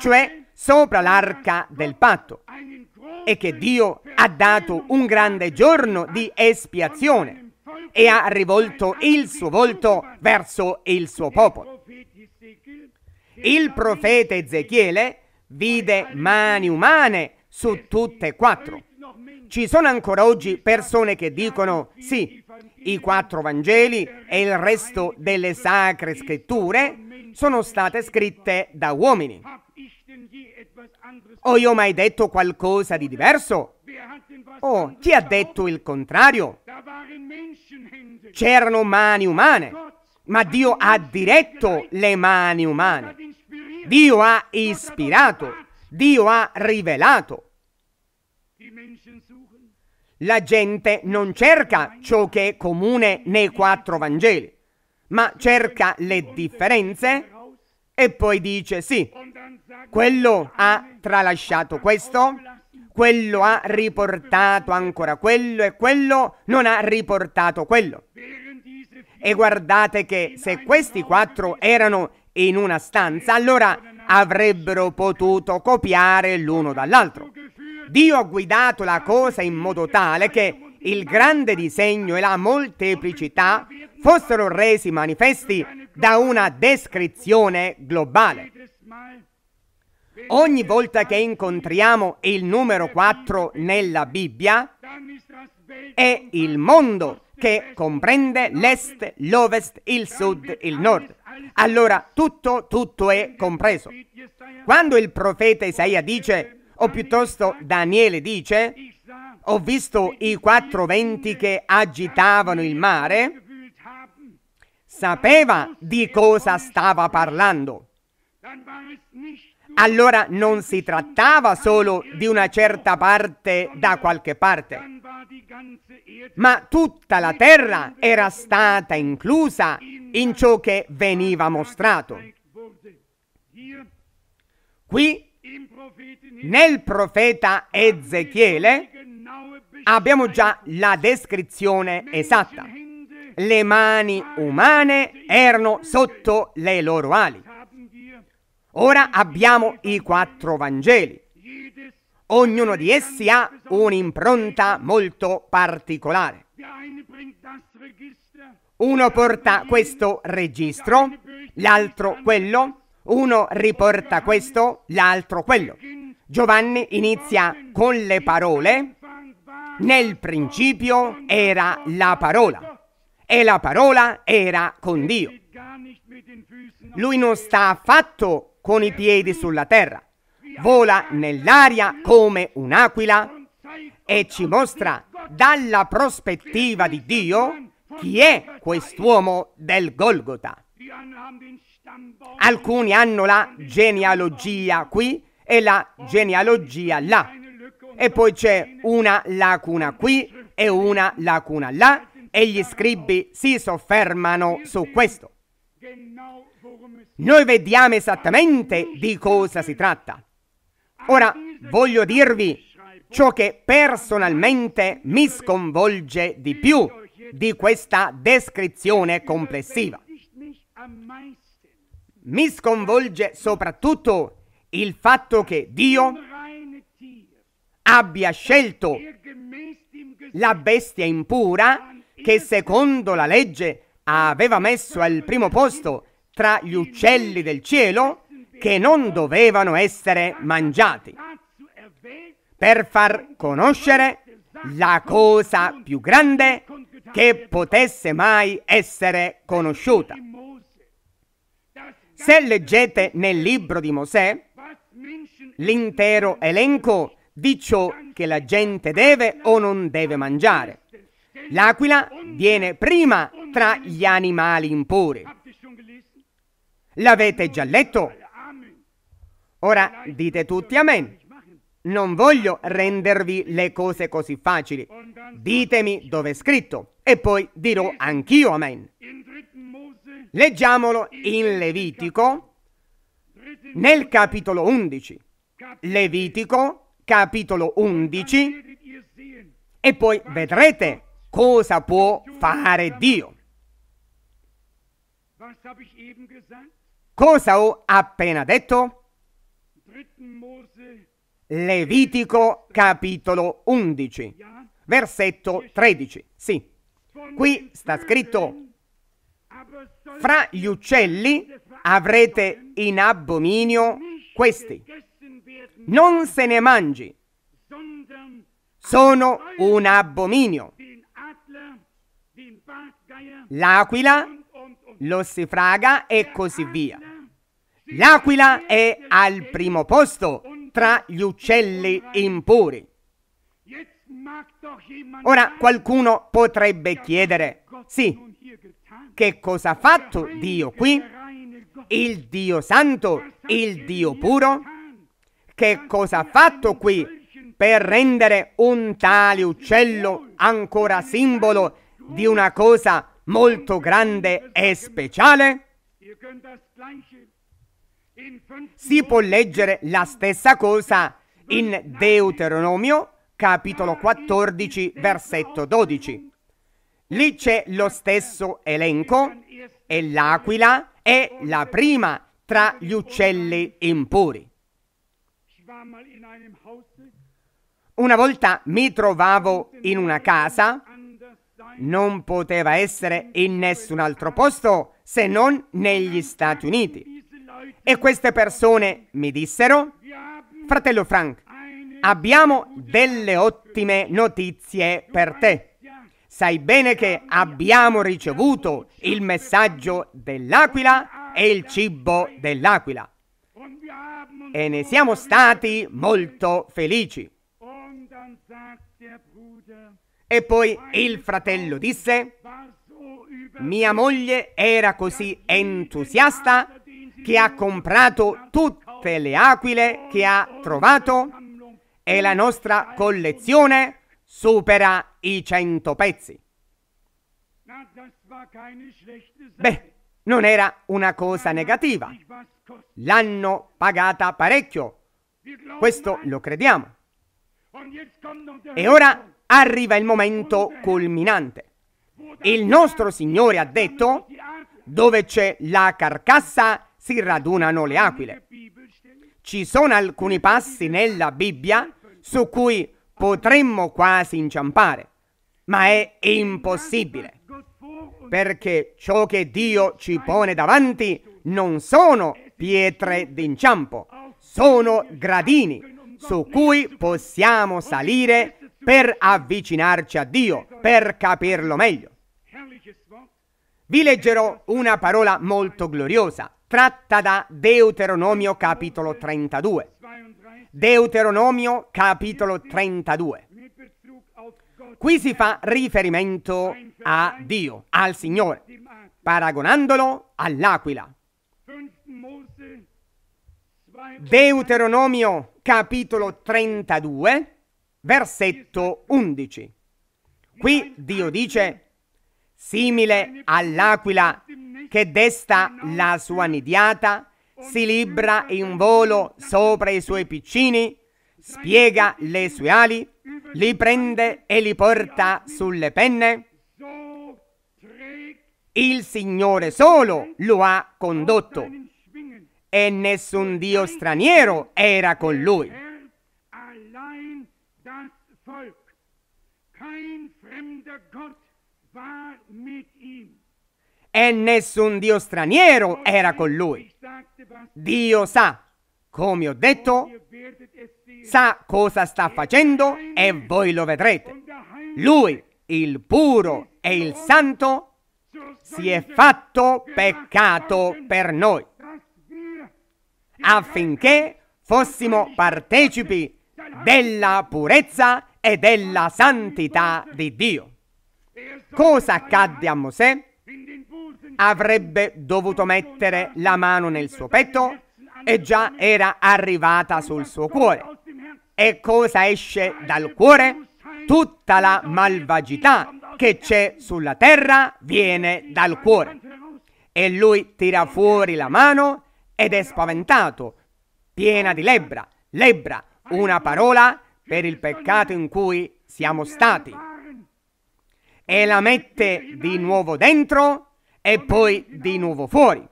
cioè sopra l'arca del patto e che Dio ha dato un grande giorno di espiazione e ha rivolto il suo volto verso il suo popolo. Il profeta Ezechiele vide mani umane su tutte e quattro. Ci sono ancora oggi persone che dicono sì, i quattro Vangeli e il resto delle sacre scritture sono state scritte da uomini. Ho io mai detto qualcosa di diverso? O oh, chi ha detto il contrario? C'erano mani umane, ma Dio ha diretto le mani umane. Dio ha ispirato, Dio ha rivelato. La gente non cerca ciò che è comune nei quattro Vangeli, ma cerca le differenze e poi dice, sì, quello ha tralasciato questo, quello ha riportato ancora quello e quello non ha riportato quello. E guardate che se questi quattro erano in una stanza, allora avrebbero potuto copiare l'uno dall'altro. Dio ha guidato la cosa in modo tale che il grande disegno e la molteplicità fossero resi manifesti da una descrizione globale. Ogni volta che incontriamo il numero 4 nella Bibbia, è il mondo che comprende l'est, l'ovest, il sud, il nord. Allora tutto, tutto è compreso. Quando il profeta Isaia dice, o piuttosto Daniele dice, ho visto i quattro venti che agitavano il mare. Sapeva di cosa stava parlando. Allora non si trattava solo di una certa parte da qualche parte, ma tutta la terra era stata inclusa in ciò che veniva mostrato. Qui nel profeta Ezechiele abbiamo già la descrizione esatta. Le mani umane erano sotto le loro ali. Ora abbiamo i quattro Vangeli. Ognuno di essi ha un'impronta molto particolare. Uno porta questo registro, l'altro quello, uno riporta questo, l'altro quello. Giovanni inizia con le parole nel principio era la parola e la parola era con Dio. Lui non sta affatto con i piedi sulla terra, vola nell'aria come un'aquila e ci mostra dalla prospettiva di Dio chi è quest'uomo del Golgota. Alcuni hanno la genealogia qui e la genealogia là e poi c'è una lacuna qui e una lacuna là e gli scribbi si soffermano su questo. Noi vediamo esattamente di cosa si tratta. Ora voglio dirvi ciò che personalmente mi sconvolge di più di questa descrizione complessiva. Mi sconvolge soprattutto il fatto che Dio abbia scelto la bestia impura che secondo la legge aveva messo al primo posto tra gli uccelli del cielo che non dovevano essere mangiati per far conoscere la cosa più grande che potesse mai essere conosciuta. Se leggete nel libro di Mosè l'intero elenco di ciò che la gente deve o non deve mangiare. L'aquila viene prima tra gli animali impuri. L'avete già letto? Ora dite tutti amen. Non voglio rendervi le cose così facili. Ditemi dove è scritto e poi dirò anch'io amen. Leggiamolo in Levitico nel capitolo 11. Levitico capitolo 11 e poi vedrete cosa può fare Dio. Cosa ho appena detto? Levitico capitolo 11, versetto 13. Sì, qui sta scritto, fra gli uccelli avrete in abominio questi, non se ne mangi. Sono un abominio. L'aquila, lo l'ossifraga e così via. L'aquila è al primo posto tra gli uccelli impuri. Ora qualcuno potrebbe chiedere, sì, che cosa ha fatto Dio qui? Il Dio santo, il Dio puro? che cosa ha fatto qui per rendere un tale uccello ancora simbolo di una cosa molto grande e speciale? Si può leggere la stessa cosa in Deuteronomio capitolo 14 versetto 12. Lì c'è lo stesso elenco e l'aquila è la prima tra gli uccelli impuri. Una volta mi trovavo in una casa, non poteva essere in nessun altro posto se non negli Stati Uniti. E queste persone mi dissero, fratello Frank, abbiamo delle ottime notizie per te. Sai bene che abbiamo ricevuto il messaggio dell'aquila e il cibo dell'aquila e ne siamo stati molto felici. E poi il fratello disse, mia moglie era così entusiasta che ha comprato tutte le aquile che ha trovato e la nostra collezione supera i 100 pezzi. Beh, non era una cosa negativa, l'hanno pagata parecchio. Questo lo crediamo. E ora arriva il momento culminante. Il nostro Signore ha detto, dove c'è la carcassa si radunano le aquile. Ci sono alcuni passi nella Bibbia su cui potremmo quasi inciampare, ma è impossibile, perché ciò che Dio ci pone davanti non sono pietre d'inciampo, sono gradini su cui possiamo salire per avvicinarci a Dio, per capirlo meglio. Vi leggerò una parola molto gloriosa, tratta da Deuteronomio capitolo 32. Deuteronomio capitolo 32. Qui si fa riferimento a Dio, al Signore, paragonandolo all'aquila. Deuteronomio capitolo 32, versetto 11. Qui Dio dice, simile all'aquila che desta la sua nidiata, si libra in volo sopra i suoi piccini, spiega le sue ali, li prende e li porta sulle penne. Il Signore solo lo ha condotto e nessun dio straniero era con lui. E nessun dio straniero era con lui. Dio sa, come ho detto, sa cosa sta er facendo e voi lo vedrete. Lui, il puro e il santo, si è fatto peccato per noi affinché fossimo partecipi della purezza e della santità di Dio. Cosa accadde a Mosè? Avrebbe dovuto mettere la mano nel suo petto e già era arrivata sul suo cuore. E cosa esce dal cuore? Tutta la malvagità che c'è sulla terra viene dal cuore. E lui tira fuori la mano ed è spaventato, piena di lebbra, lebbra, una parola per il peccato in cui siamo stati. E la mette di nuovo dentro e poi di nuovo fuori.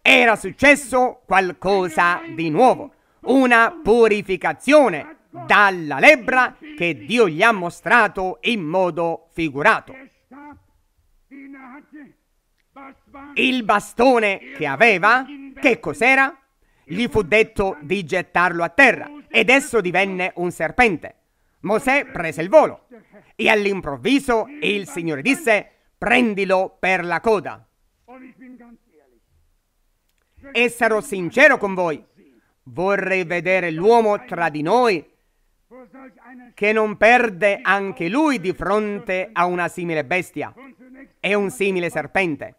Era successo qualcosa di nuovo, una purificazione dalla lebbra che Dio gli ha mostrato in modo figurato. Il bastone che aveva, che cos'era? Gli fu detto di gettarlo a terra ed esso divenne un serpente. Mosè prese il volo e all'improvviso il Signore disse prendilo per la coda. E sarò sincero con voi, vorrei vedere l'uomo tra di noi che non perde anche lui di fronte a una simile bestia e un simile serpente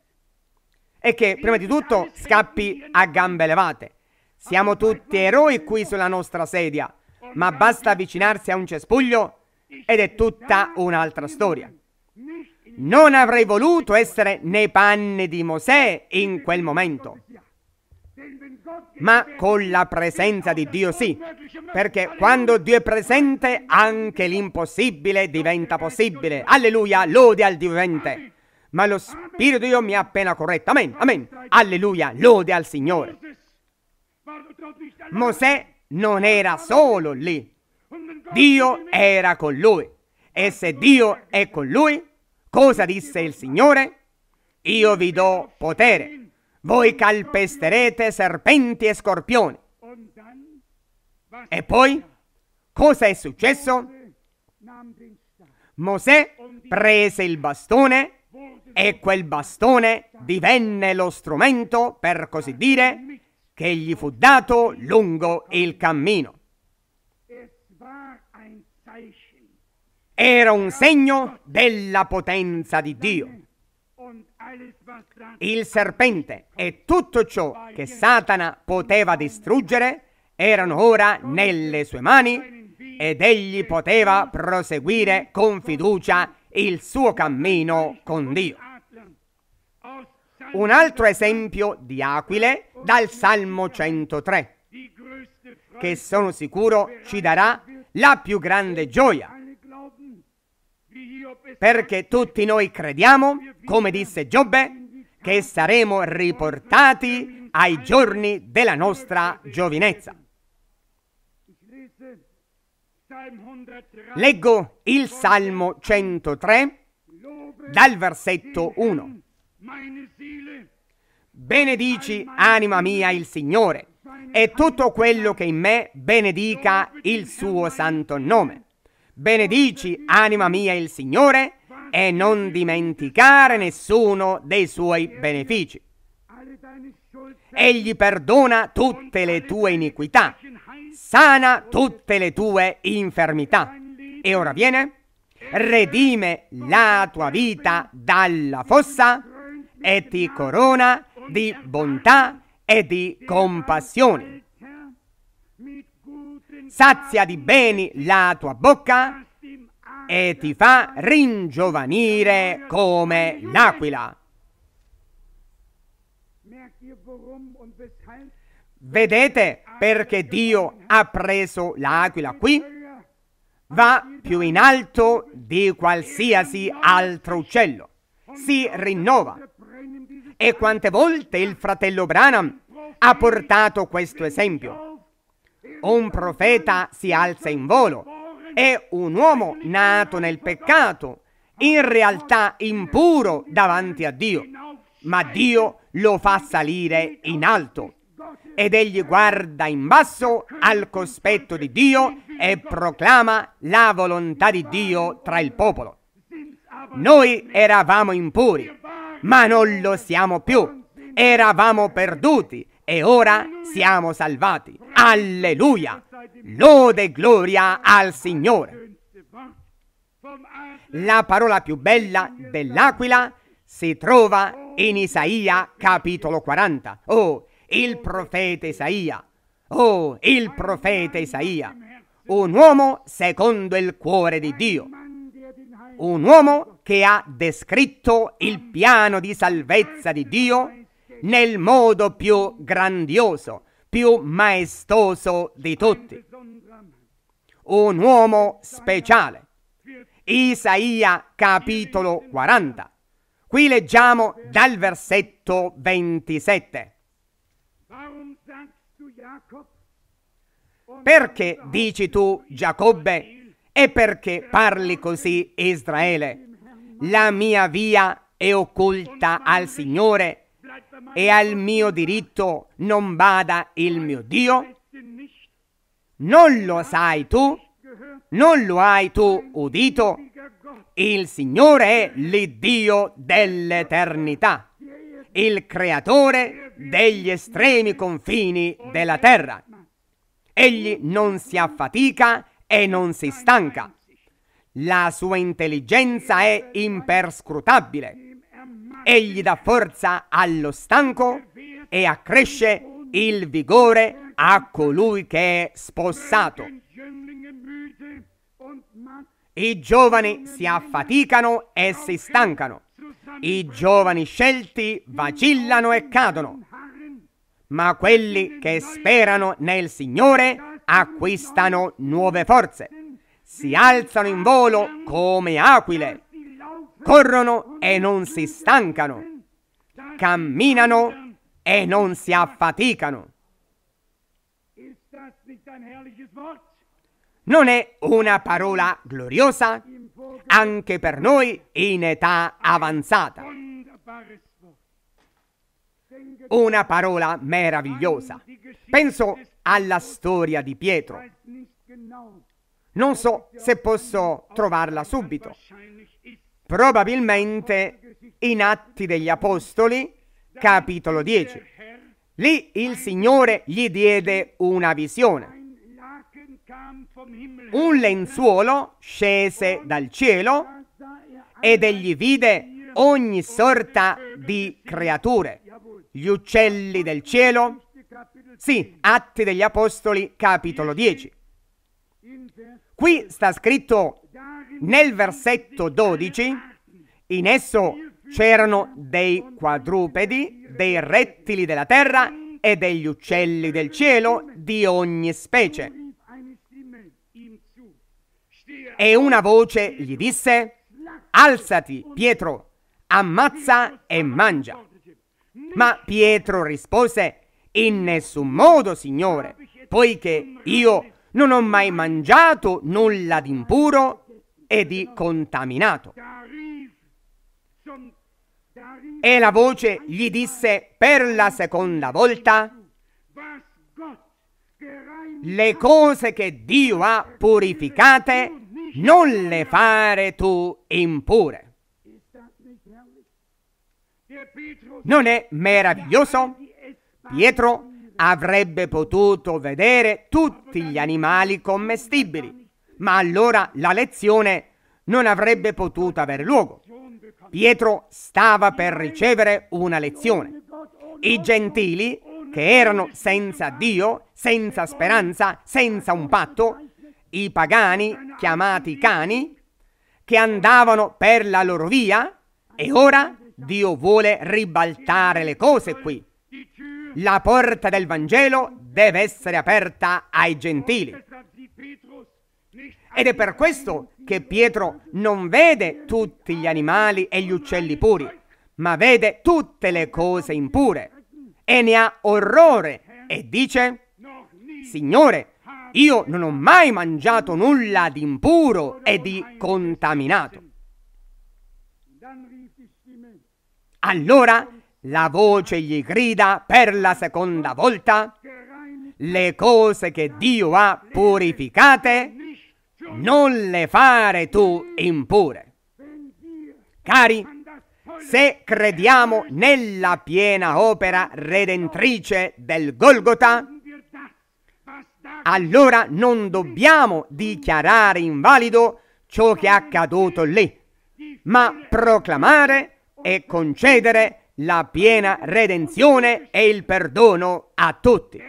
è che prima di tutto scappi a gambe levate. Siamo tutti eroi qui sulla nostra sedia, ma basta avvicinarsi a un cespuglio ed è tutta un'altra storia. Non avrei voluto essere nei panni di Mosè in quel momento, ma con la presenza di Dio sì, perché quando Dio è presente anche l'impossibile diventa possibile. Alleluia, lode al vivente ma lo Spirito di Dio mi ha appena corretto. Amen, amen. Alleluia, lode al Signore. Mosè non era solo lì. Dio era con lui. E se Dio è con lui, cosa disse il Signore? Io vi do potere. Voi calpesterete serpenti e scorpioni. E poi, cosa è successo? Mosè prese il bastone e quel bastone divenne lo strumento, per così dire, che gli fu dato lungo il cammino. Era un segno della potenza di Dio. Il serpente e tutto ciò che Satana poteva distruggere erano ora nelle sue mani ed egli poteva proseguire con fiducia il suo cammino con Dio. Un altro esempio di aquile dal Salmo 103, che sono sicuro ci darà la più grande gioia. Perché tutti noi crediamo, come disse Giobbe, che saremo riportati ai giorni della nostra giovinezza. Leggo il Salmo 103 dal versetto 1. Benedici, anima mia, il Signore, e tutto quello che in me benedica il suo santo nome. Benedici, anima mia, il Signore, e non dimenticare nessuno dei suoi benefici. Egli perdona tutte le tue iniquità sana tutte le tue infermità. E ora viene, redime la tua vita dalla fossa e ti corona di bontà e di compassione. Sazia di beni la tua bocca e ti fa ringiovanire come l'aquila. Vedete perché Dio ha preso l'aquila qui? Va più in alto di qualsiasi altro uccello. Si rinnova. E quante volte il fratello Branham ha portato questo esempio. Un profeta si alza in volo e un uomo nato nel peccato, in realtà impuro davanti a Dio, ma Dio lo fa salire in alto ed egli guarda in basso al cospetto di Dio e proclama la volontà di Dio tra il popolo. Noi eravamo impuri, ma non lo siamo più. Eravamo perduti e ora siamo salvati. Alleluia! Lode e gloria al Signore. La parola più bella dell'aquila si trova in Isaia capitolo 40. Oh, il profeta Isaia. Oh, il profeta Isaia, un uomo secondo il cuore di Dio, un uomo che ha descritto il piano di salvezza di Dio nel modo più grandioso, più maestoso di tutti. Un uomo speciale. Isaia capitolo 40. Qui leggiamo dal versetto 27. Perché dici tu Giacobbe e perché parli così Israele? La mia via è occulta al Signore e al mio diritto non bada il mio Dio? Non lo sai tu? Non lo hai tu udito? Il Signore è l'Iddio dell'eternità, il creatore degli estremi confini della terra. Egli non si affatica e non si stanca. La sua intelligenza è imperscrutabile. Egli dà forza allo stanco e accresce il vigore a colui che è spossato. I giovani si affaticano e si stancano. I giovani scelti vacillano e cadono ma quelli che sperano nel Signore acquistano nuove forze, si alzano in volo come aquile, corrono e non si stancano, camminano e non si affaticano. Non è una parola gloriosa anche per noi in età avanzata? Una parola meravigliosa. Penso alla storia di Pietro. Non so se posso trovarla subito. Probabilmente in Atti degli Apostoli, capitolo 10. Lì il Signore gli diede una visione. Un lenzuolo scese dal cielo ed egli vide ogni sorta di creature, gli uccelli del cielo? Sì, Atti degli Apostoli, capitolo 10. Qui sta scritto nel versetto 12, in esso c'erano dei quadrupedi, dei rettili della terra e degli uccelli del cielo di ogni specie. E una voce gli disse, alzati Pietro, ammazza e mangia. Ma Pietro rispose, in nessun modo, Signore, poiché io non ho mai mangiato nulla di impuro e di contaminato. E la voce gli disse per la seconda volta, le cose che Dio ha purificate non le fare tu impure. Non è meraviglioso? Pietro avrebbe potuto vedere tutti gli animali commestibili, ma allora la lezione non avrebbe potuto avere luogo. Pietro stava per ricevere una lezione. I gentili, che erano senza Dio, senza speranza, senza un patto, i pagani, chiamati cani, che andavano per la loro via, e ora Dio vuole ribaltare le cose qui. La porta del Vangelo deve essere aperta ai gentili. Ed è per questo che Pietro non vede tutti gli animali e gli uccelli puri, ma vede tutte le cose impure e ne ha orrore e dice, Signore, io non ho mai mangiato nulla di impuro e di contaminato. Allora la voce gli grida per la seconda volta, le cose che Dio ha purificate, non le fare tu impure. Cari, se crediamo nella piena opera redentrice del Golgotha, allora non dobbiamo dichiarare invalido ciò che è accaduto lì, ma proclamare e concedere la piena redenzione e il perdono a tutti.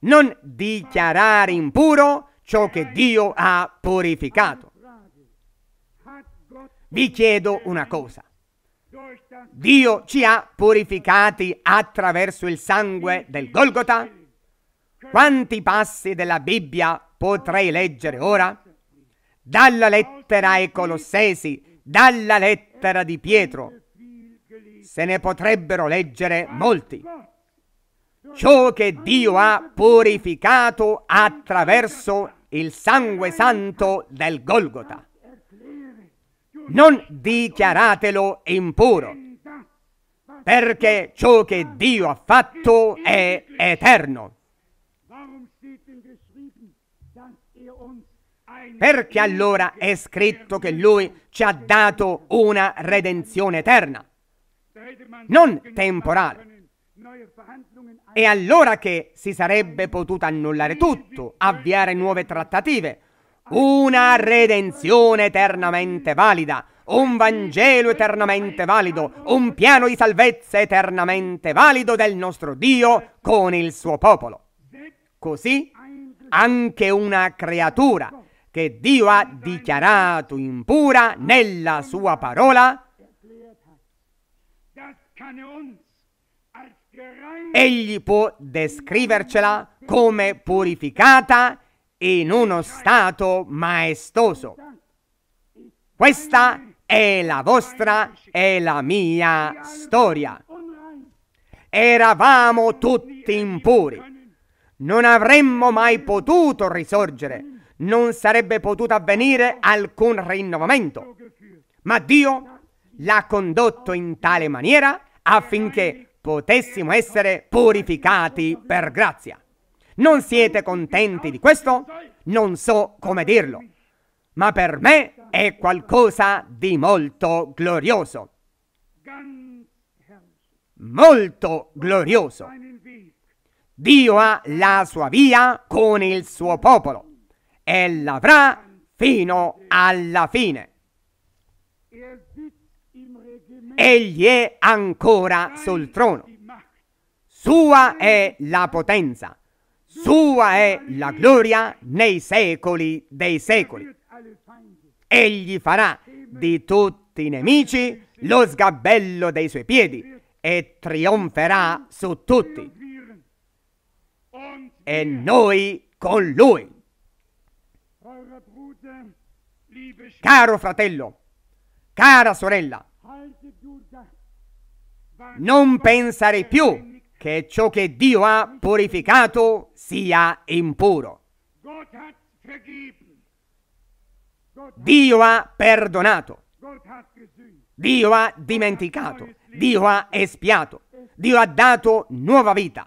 Non dichiarare impuro ciò che Dio ha purificato. Vi chiedo una cosa. Dio ci ha purificati attraverso il sangue del Golgota? Quanti passi della Bibbia potrei leggere ora? Dalla lettera lettera ai Colossesi, dalla lettera di Pietro. Se ne potrebbero leggere molti. Ciò che Dio ha purificato attraverso il sangue santo del Golgota. Non dichiaratelo impuro, perché ciò che Dio ha fatto è eterno. perché allora è scritto che lui ci ha dato una redenzione eterna, non temporale. E allora che si sarebbe potuto annullare tutto, avviare nuove trattative, una redenzione eternamente valida, un Vangelo eternamente valido, un piano di salvezza eternamente valido del nostro Dio con il suo popolo. Così anche una creatura che Dio ha dichiarato impura nella sua parola, egli può descrivercela come purificata in uno stato maestoso. Questa è la vostra e la mia storia. Eravamo tutti impuri. Non avremmo mai potuto risorgere non sarebbe potuto avvenire alcun rinnovamento. Ma Dio l'ha condotto in tale maniera affinché potessimo essere purificati per grazia. Non siete contenti di questo? Non so come dirlo, ma per me è qualcosa di molto glorioso. Molto glorioso. Dio ha la sua via con il suo popolo e l'avrà fino alla fine. Egli è ancora sul trono. Sua è la potenza. Sua è la gloria nei secoli dei secoli. Egli farà di tutti i nemici lo sgabello dei suoi piedi e trionferà su tutti. E noi con lui. Caro fratello, cara sorella, non pensare più che ciò che Dio ha purificato sia impuro. Dio ha perdonato. Dio ha dimenticato. Dio ha espiato. Dio ha dato nuova vita.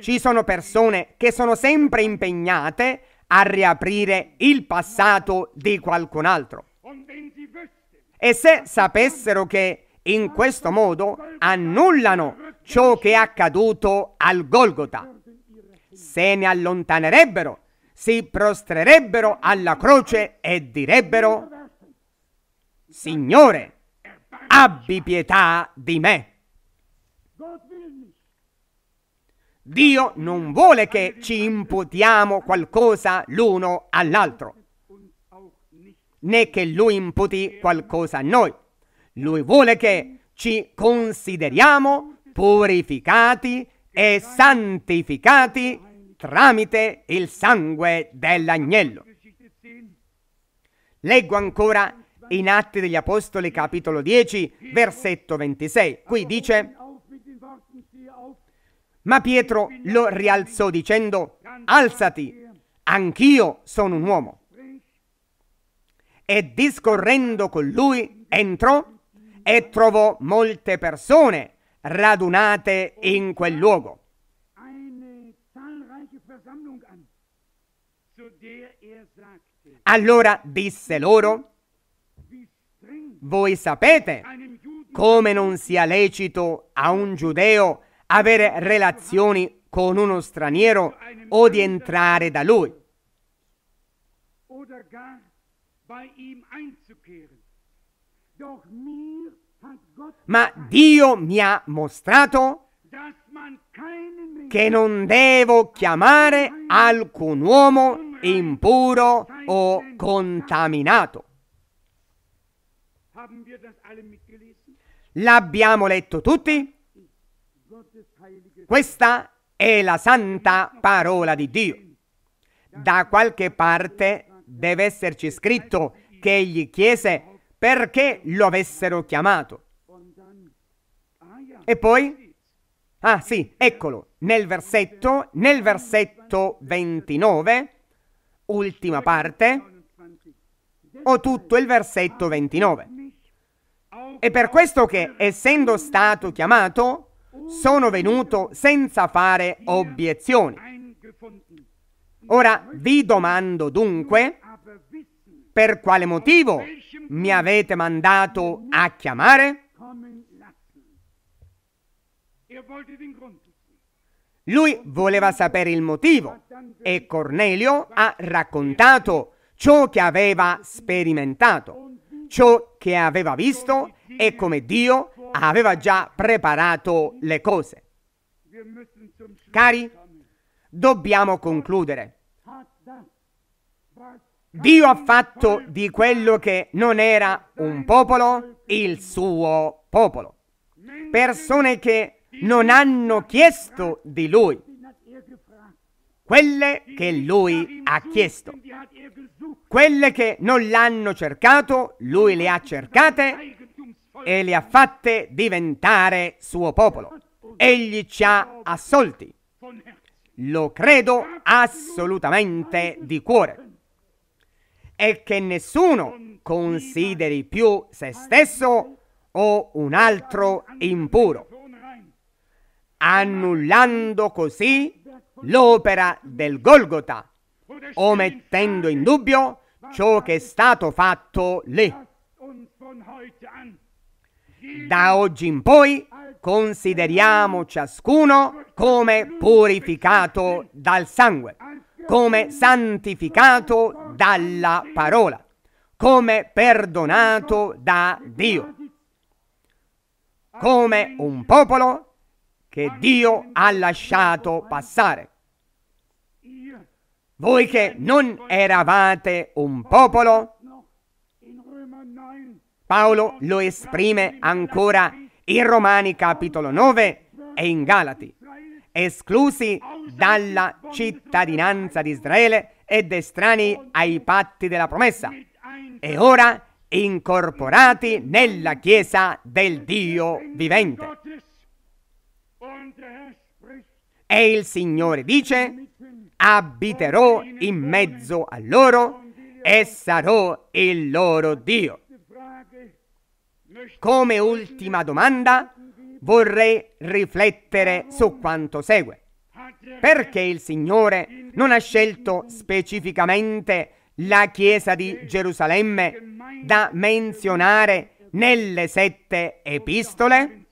Ci sono persone che sono sempre impegnate a riaprire il passato di qualcun altro. E se sapessero che in questo modo annullano ciò che è accaduto al Golgota, se ne allontanerebbero, si prostrerebbero alla croce e direbbero, Signore, abbi pietà di me. Dio non vuole che ci imputiamo qualcosa l'uno all'altro, né che Lui imputi qualcosa a noi. Lui vuole che ci consideriamo purificati e santificati tramite il sangue dell'agnello. Leggo ancora in Atti degli Apostoli capitolo 10, versetto 26. Qui dice, ma Pietro lo rialzò dicendo, alzati, anch'io sono un uomo. E discorrendo con lui entrò e trovò molte persone radunate in quel luogo. Allora disse loro, voi sapete come non sia lecito a un giudeo avere relazioni con uno straniero o di entrare da lui. Ma Dio mi ha mostrato che non devo chiamare alcun uomo impuro o contaminato. L'abbiamo letto tutti? Questa è la santa parola di Dio. Da qualche parte deve esserci scritto che egli chiese perché lo avessero chiamato. E poi? Ah sì, eccolo, nel versetto, nel versetto 29, ultima parte, ho tutto il versetto 29. E per questo che, essendo stato chiamato, sono venuto senza fare obiezioni. Ora vi domando dunque per quale motivo mi avete mandato a chiamare? Lui voleva sapere il motivo e Cornelio ha raccontato ciò che aveva sperimentato, ciò che aveva visto e come Dio aveva già preparato le cose. Cari, dobbiamo concludere. Dio ha fatto di quello che non era un popolo il suo popolo. Persone che non hanno chiesto di lui quelle che lui ha chiesto. Quelle che non l'hanno cercato, lui le ha cercate e le ha fatte diventare suo popolo. Egli ci ha assolti. Lo credo assolutamente di cuore. E che nessuno consideri più se stesso o un altro impuro, annullando così l'opera del Golgota o mettendo in dubbio ciò che è stato fatto lì. Da oggi in poi consideriamo ciascuno come purificato dal sangue, come santificato dalla parola, come perdonato da Dio, come un popolo che Dio ha lasciato passare. Voi che non eravate un popolo, Paolo lo esprime ancora in Romani capitolo 9 e in Galati, esclusi dalla cittadinanza di Israele ed estranei ai patti della promessa, e ora incorporati nella Chiesa del Dio vivente. E il Signore dice, abiterò in mezzo a loro e sarò il loro Dio. Come ultima domanda vorrei riflettere su quanto segue. Perché il Signore non ha scelto specificamente la Chiesa di Gerusalemme da menzionare nelle sette epistole?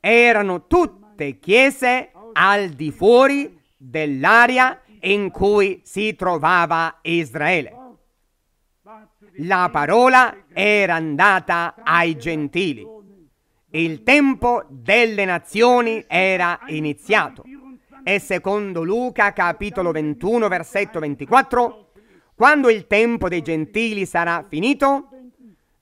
Erano tutte chiese al di fuori dell'area in cui si trovava Israele. La parola era andata ai gentili. Il tempo delle nazioni era iniziato. E secondo Luca capitolo 21 versetto 24, quando il tempo dei gentili sarà finito,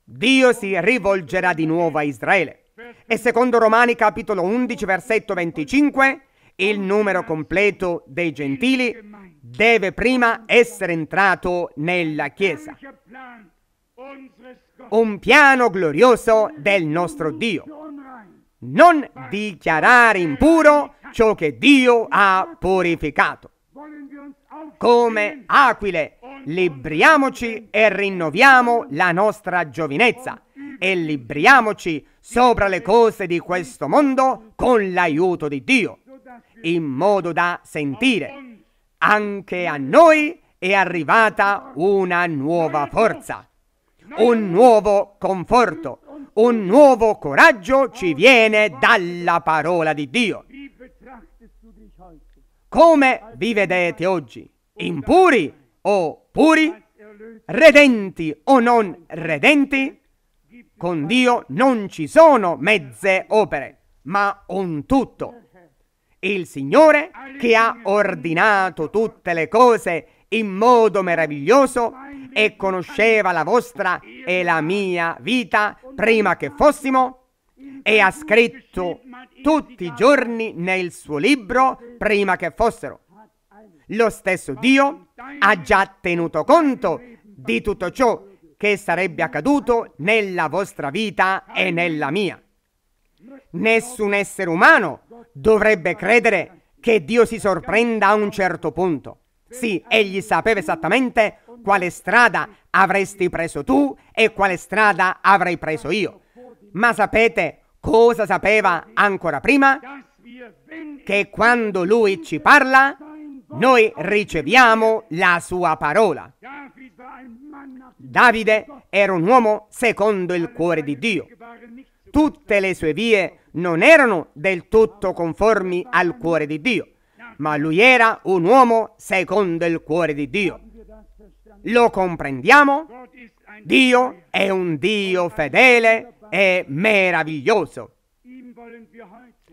Dio si rivolgerà di nuovo a Israele. E secondo Romani capitolo 11 versetto 25, il numero completo dei gentili deve prima essere entrato nella Chiesa. Un piano glorioso del nostro Dio. Non dichiarare impuro ciò che Dio ha purificato. Come aquile, libriamoci e rinnoviamo la nostra giovinezza e libriamoci sopra le cose di questo mondo con l'aiuto di Dio in modo da sentire. Anche a noi è arrivata una nuova forza, un nuovo conforto, un nuovo coraggio ci viene dalla parola di Dio. Come vi vedete oggi? Impuri o puri? Redenti o non redenti? Con Dio non ci sono mezze opere, ma un tutto il Signore che ha ordinato tutte le cose in modo meraviglioso e conosceva la vostra e la mia vita prima che fossimo e ha scritto tutti i giorni nel suo libro prima che fossero. Lo stesso Dio ha già tenuto conto di tutto ciò che sarebbe accaduto nella vostra vita e nella mia. Nessun essere umano dovrebbe credere che Dio si sorprenda a un certo punto. Sì, egli sapeva esattamente quale strada avresti preso tu e quale strada avrei preso io. Ma sapete cosa sapeva ancora prima? Che quando lui ci parla, noi riceviamo la sua parola. Davide era un uomo secondo il cuore di Dio tutte le sue vie non erano del tutto conformi al cuore di Dio, ma lui era un uomo secondo il cuore di Dio. Lo comprendiamo? Dio è un Dio fedele e meraviglioso.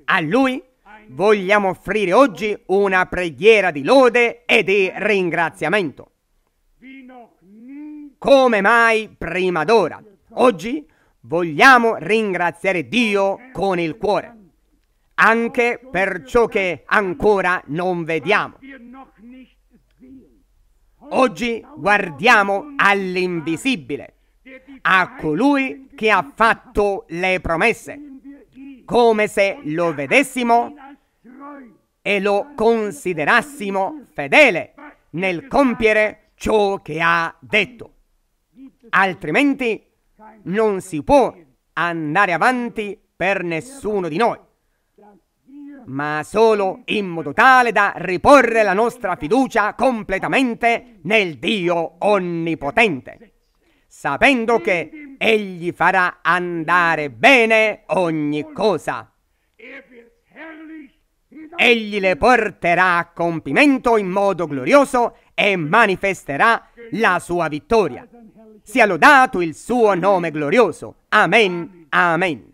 A lui vogliamo offrire oggi una preghiera di lode e di ringraziamento. Come mai prima d'ora? Oggi vogliamo ringraziare Dio con il cuore, anche per ciò che ancora non vediamo. Oggi guardiamo all'invisibile, a colui che ha fatto le promesse, come se lo vedessimo e lo considerassimo fedele nel compiere ciò che ha detto. Altrimenti non si può andare avanti per nessuno di noi, ma solo in modo tale da riporre la nostra fiducia completamente nel Dio Onnipotente, sapendo che Egli farà andare bene ogni cosa. Egli le porterà a compimento in modo glorioso e manifesterà la sua vittoria. Sia lodato il suo nome glorioso. Amen. Amen.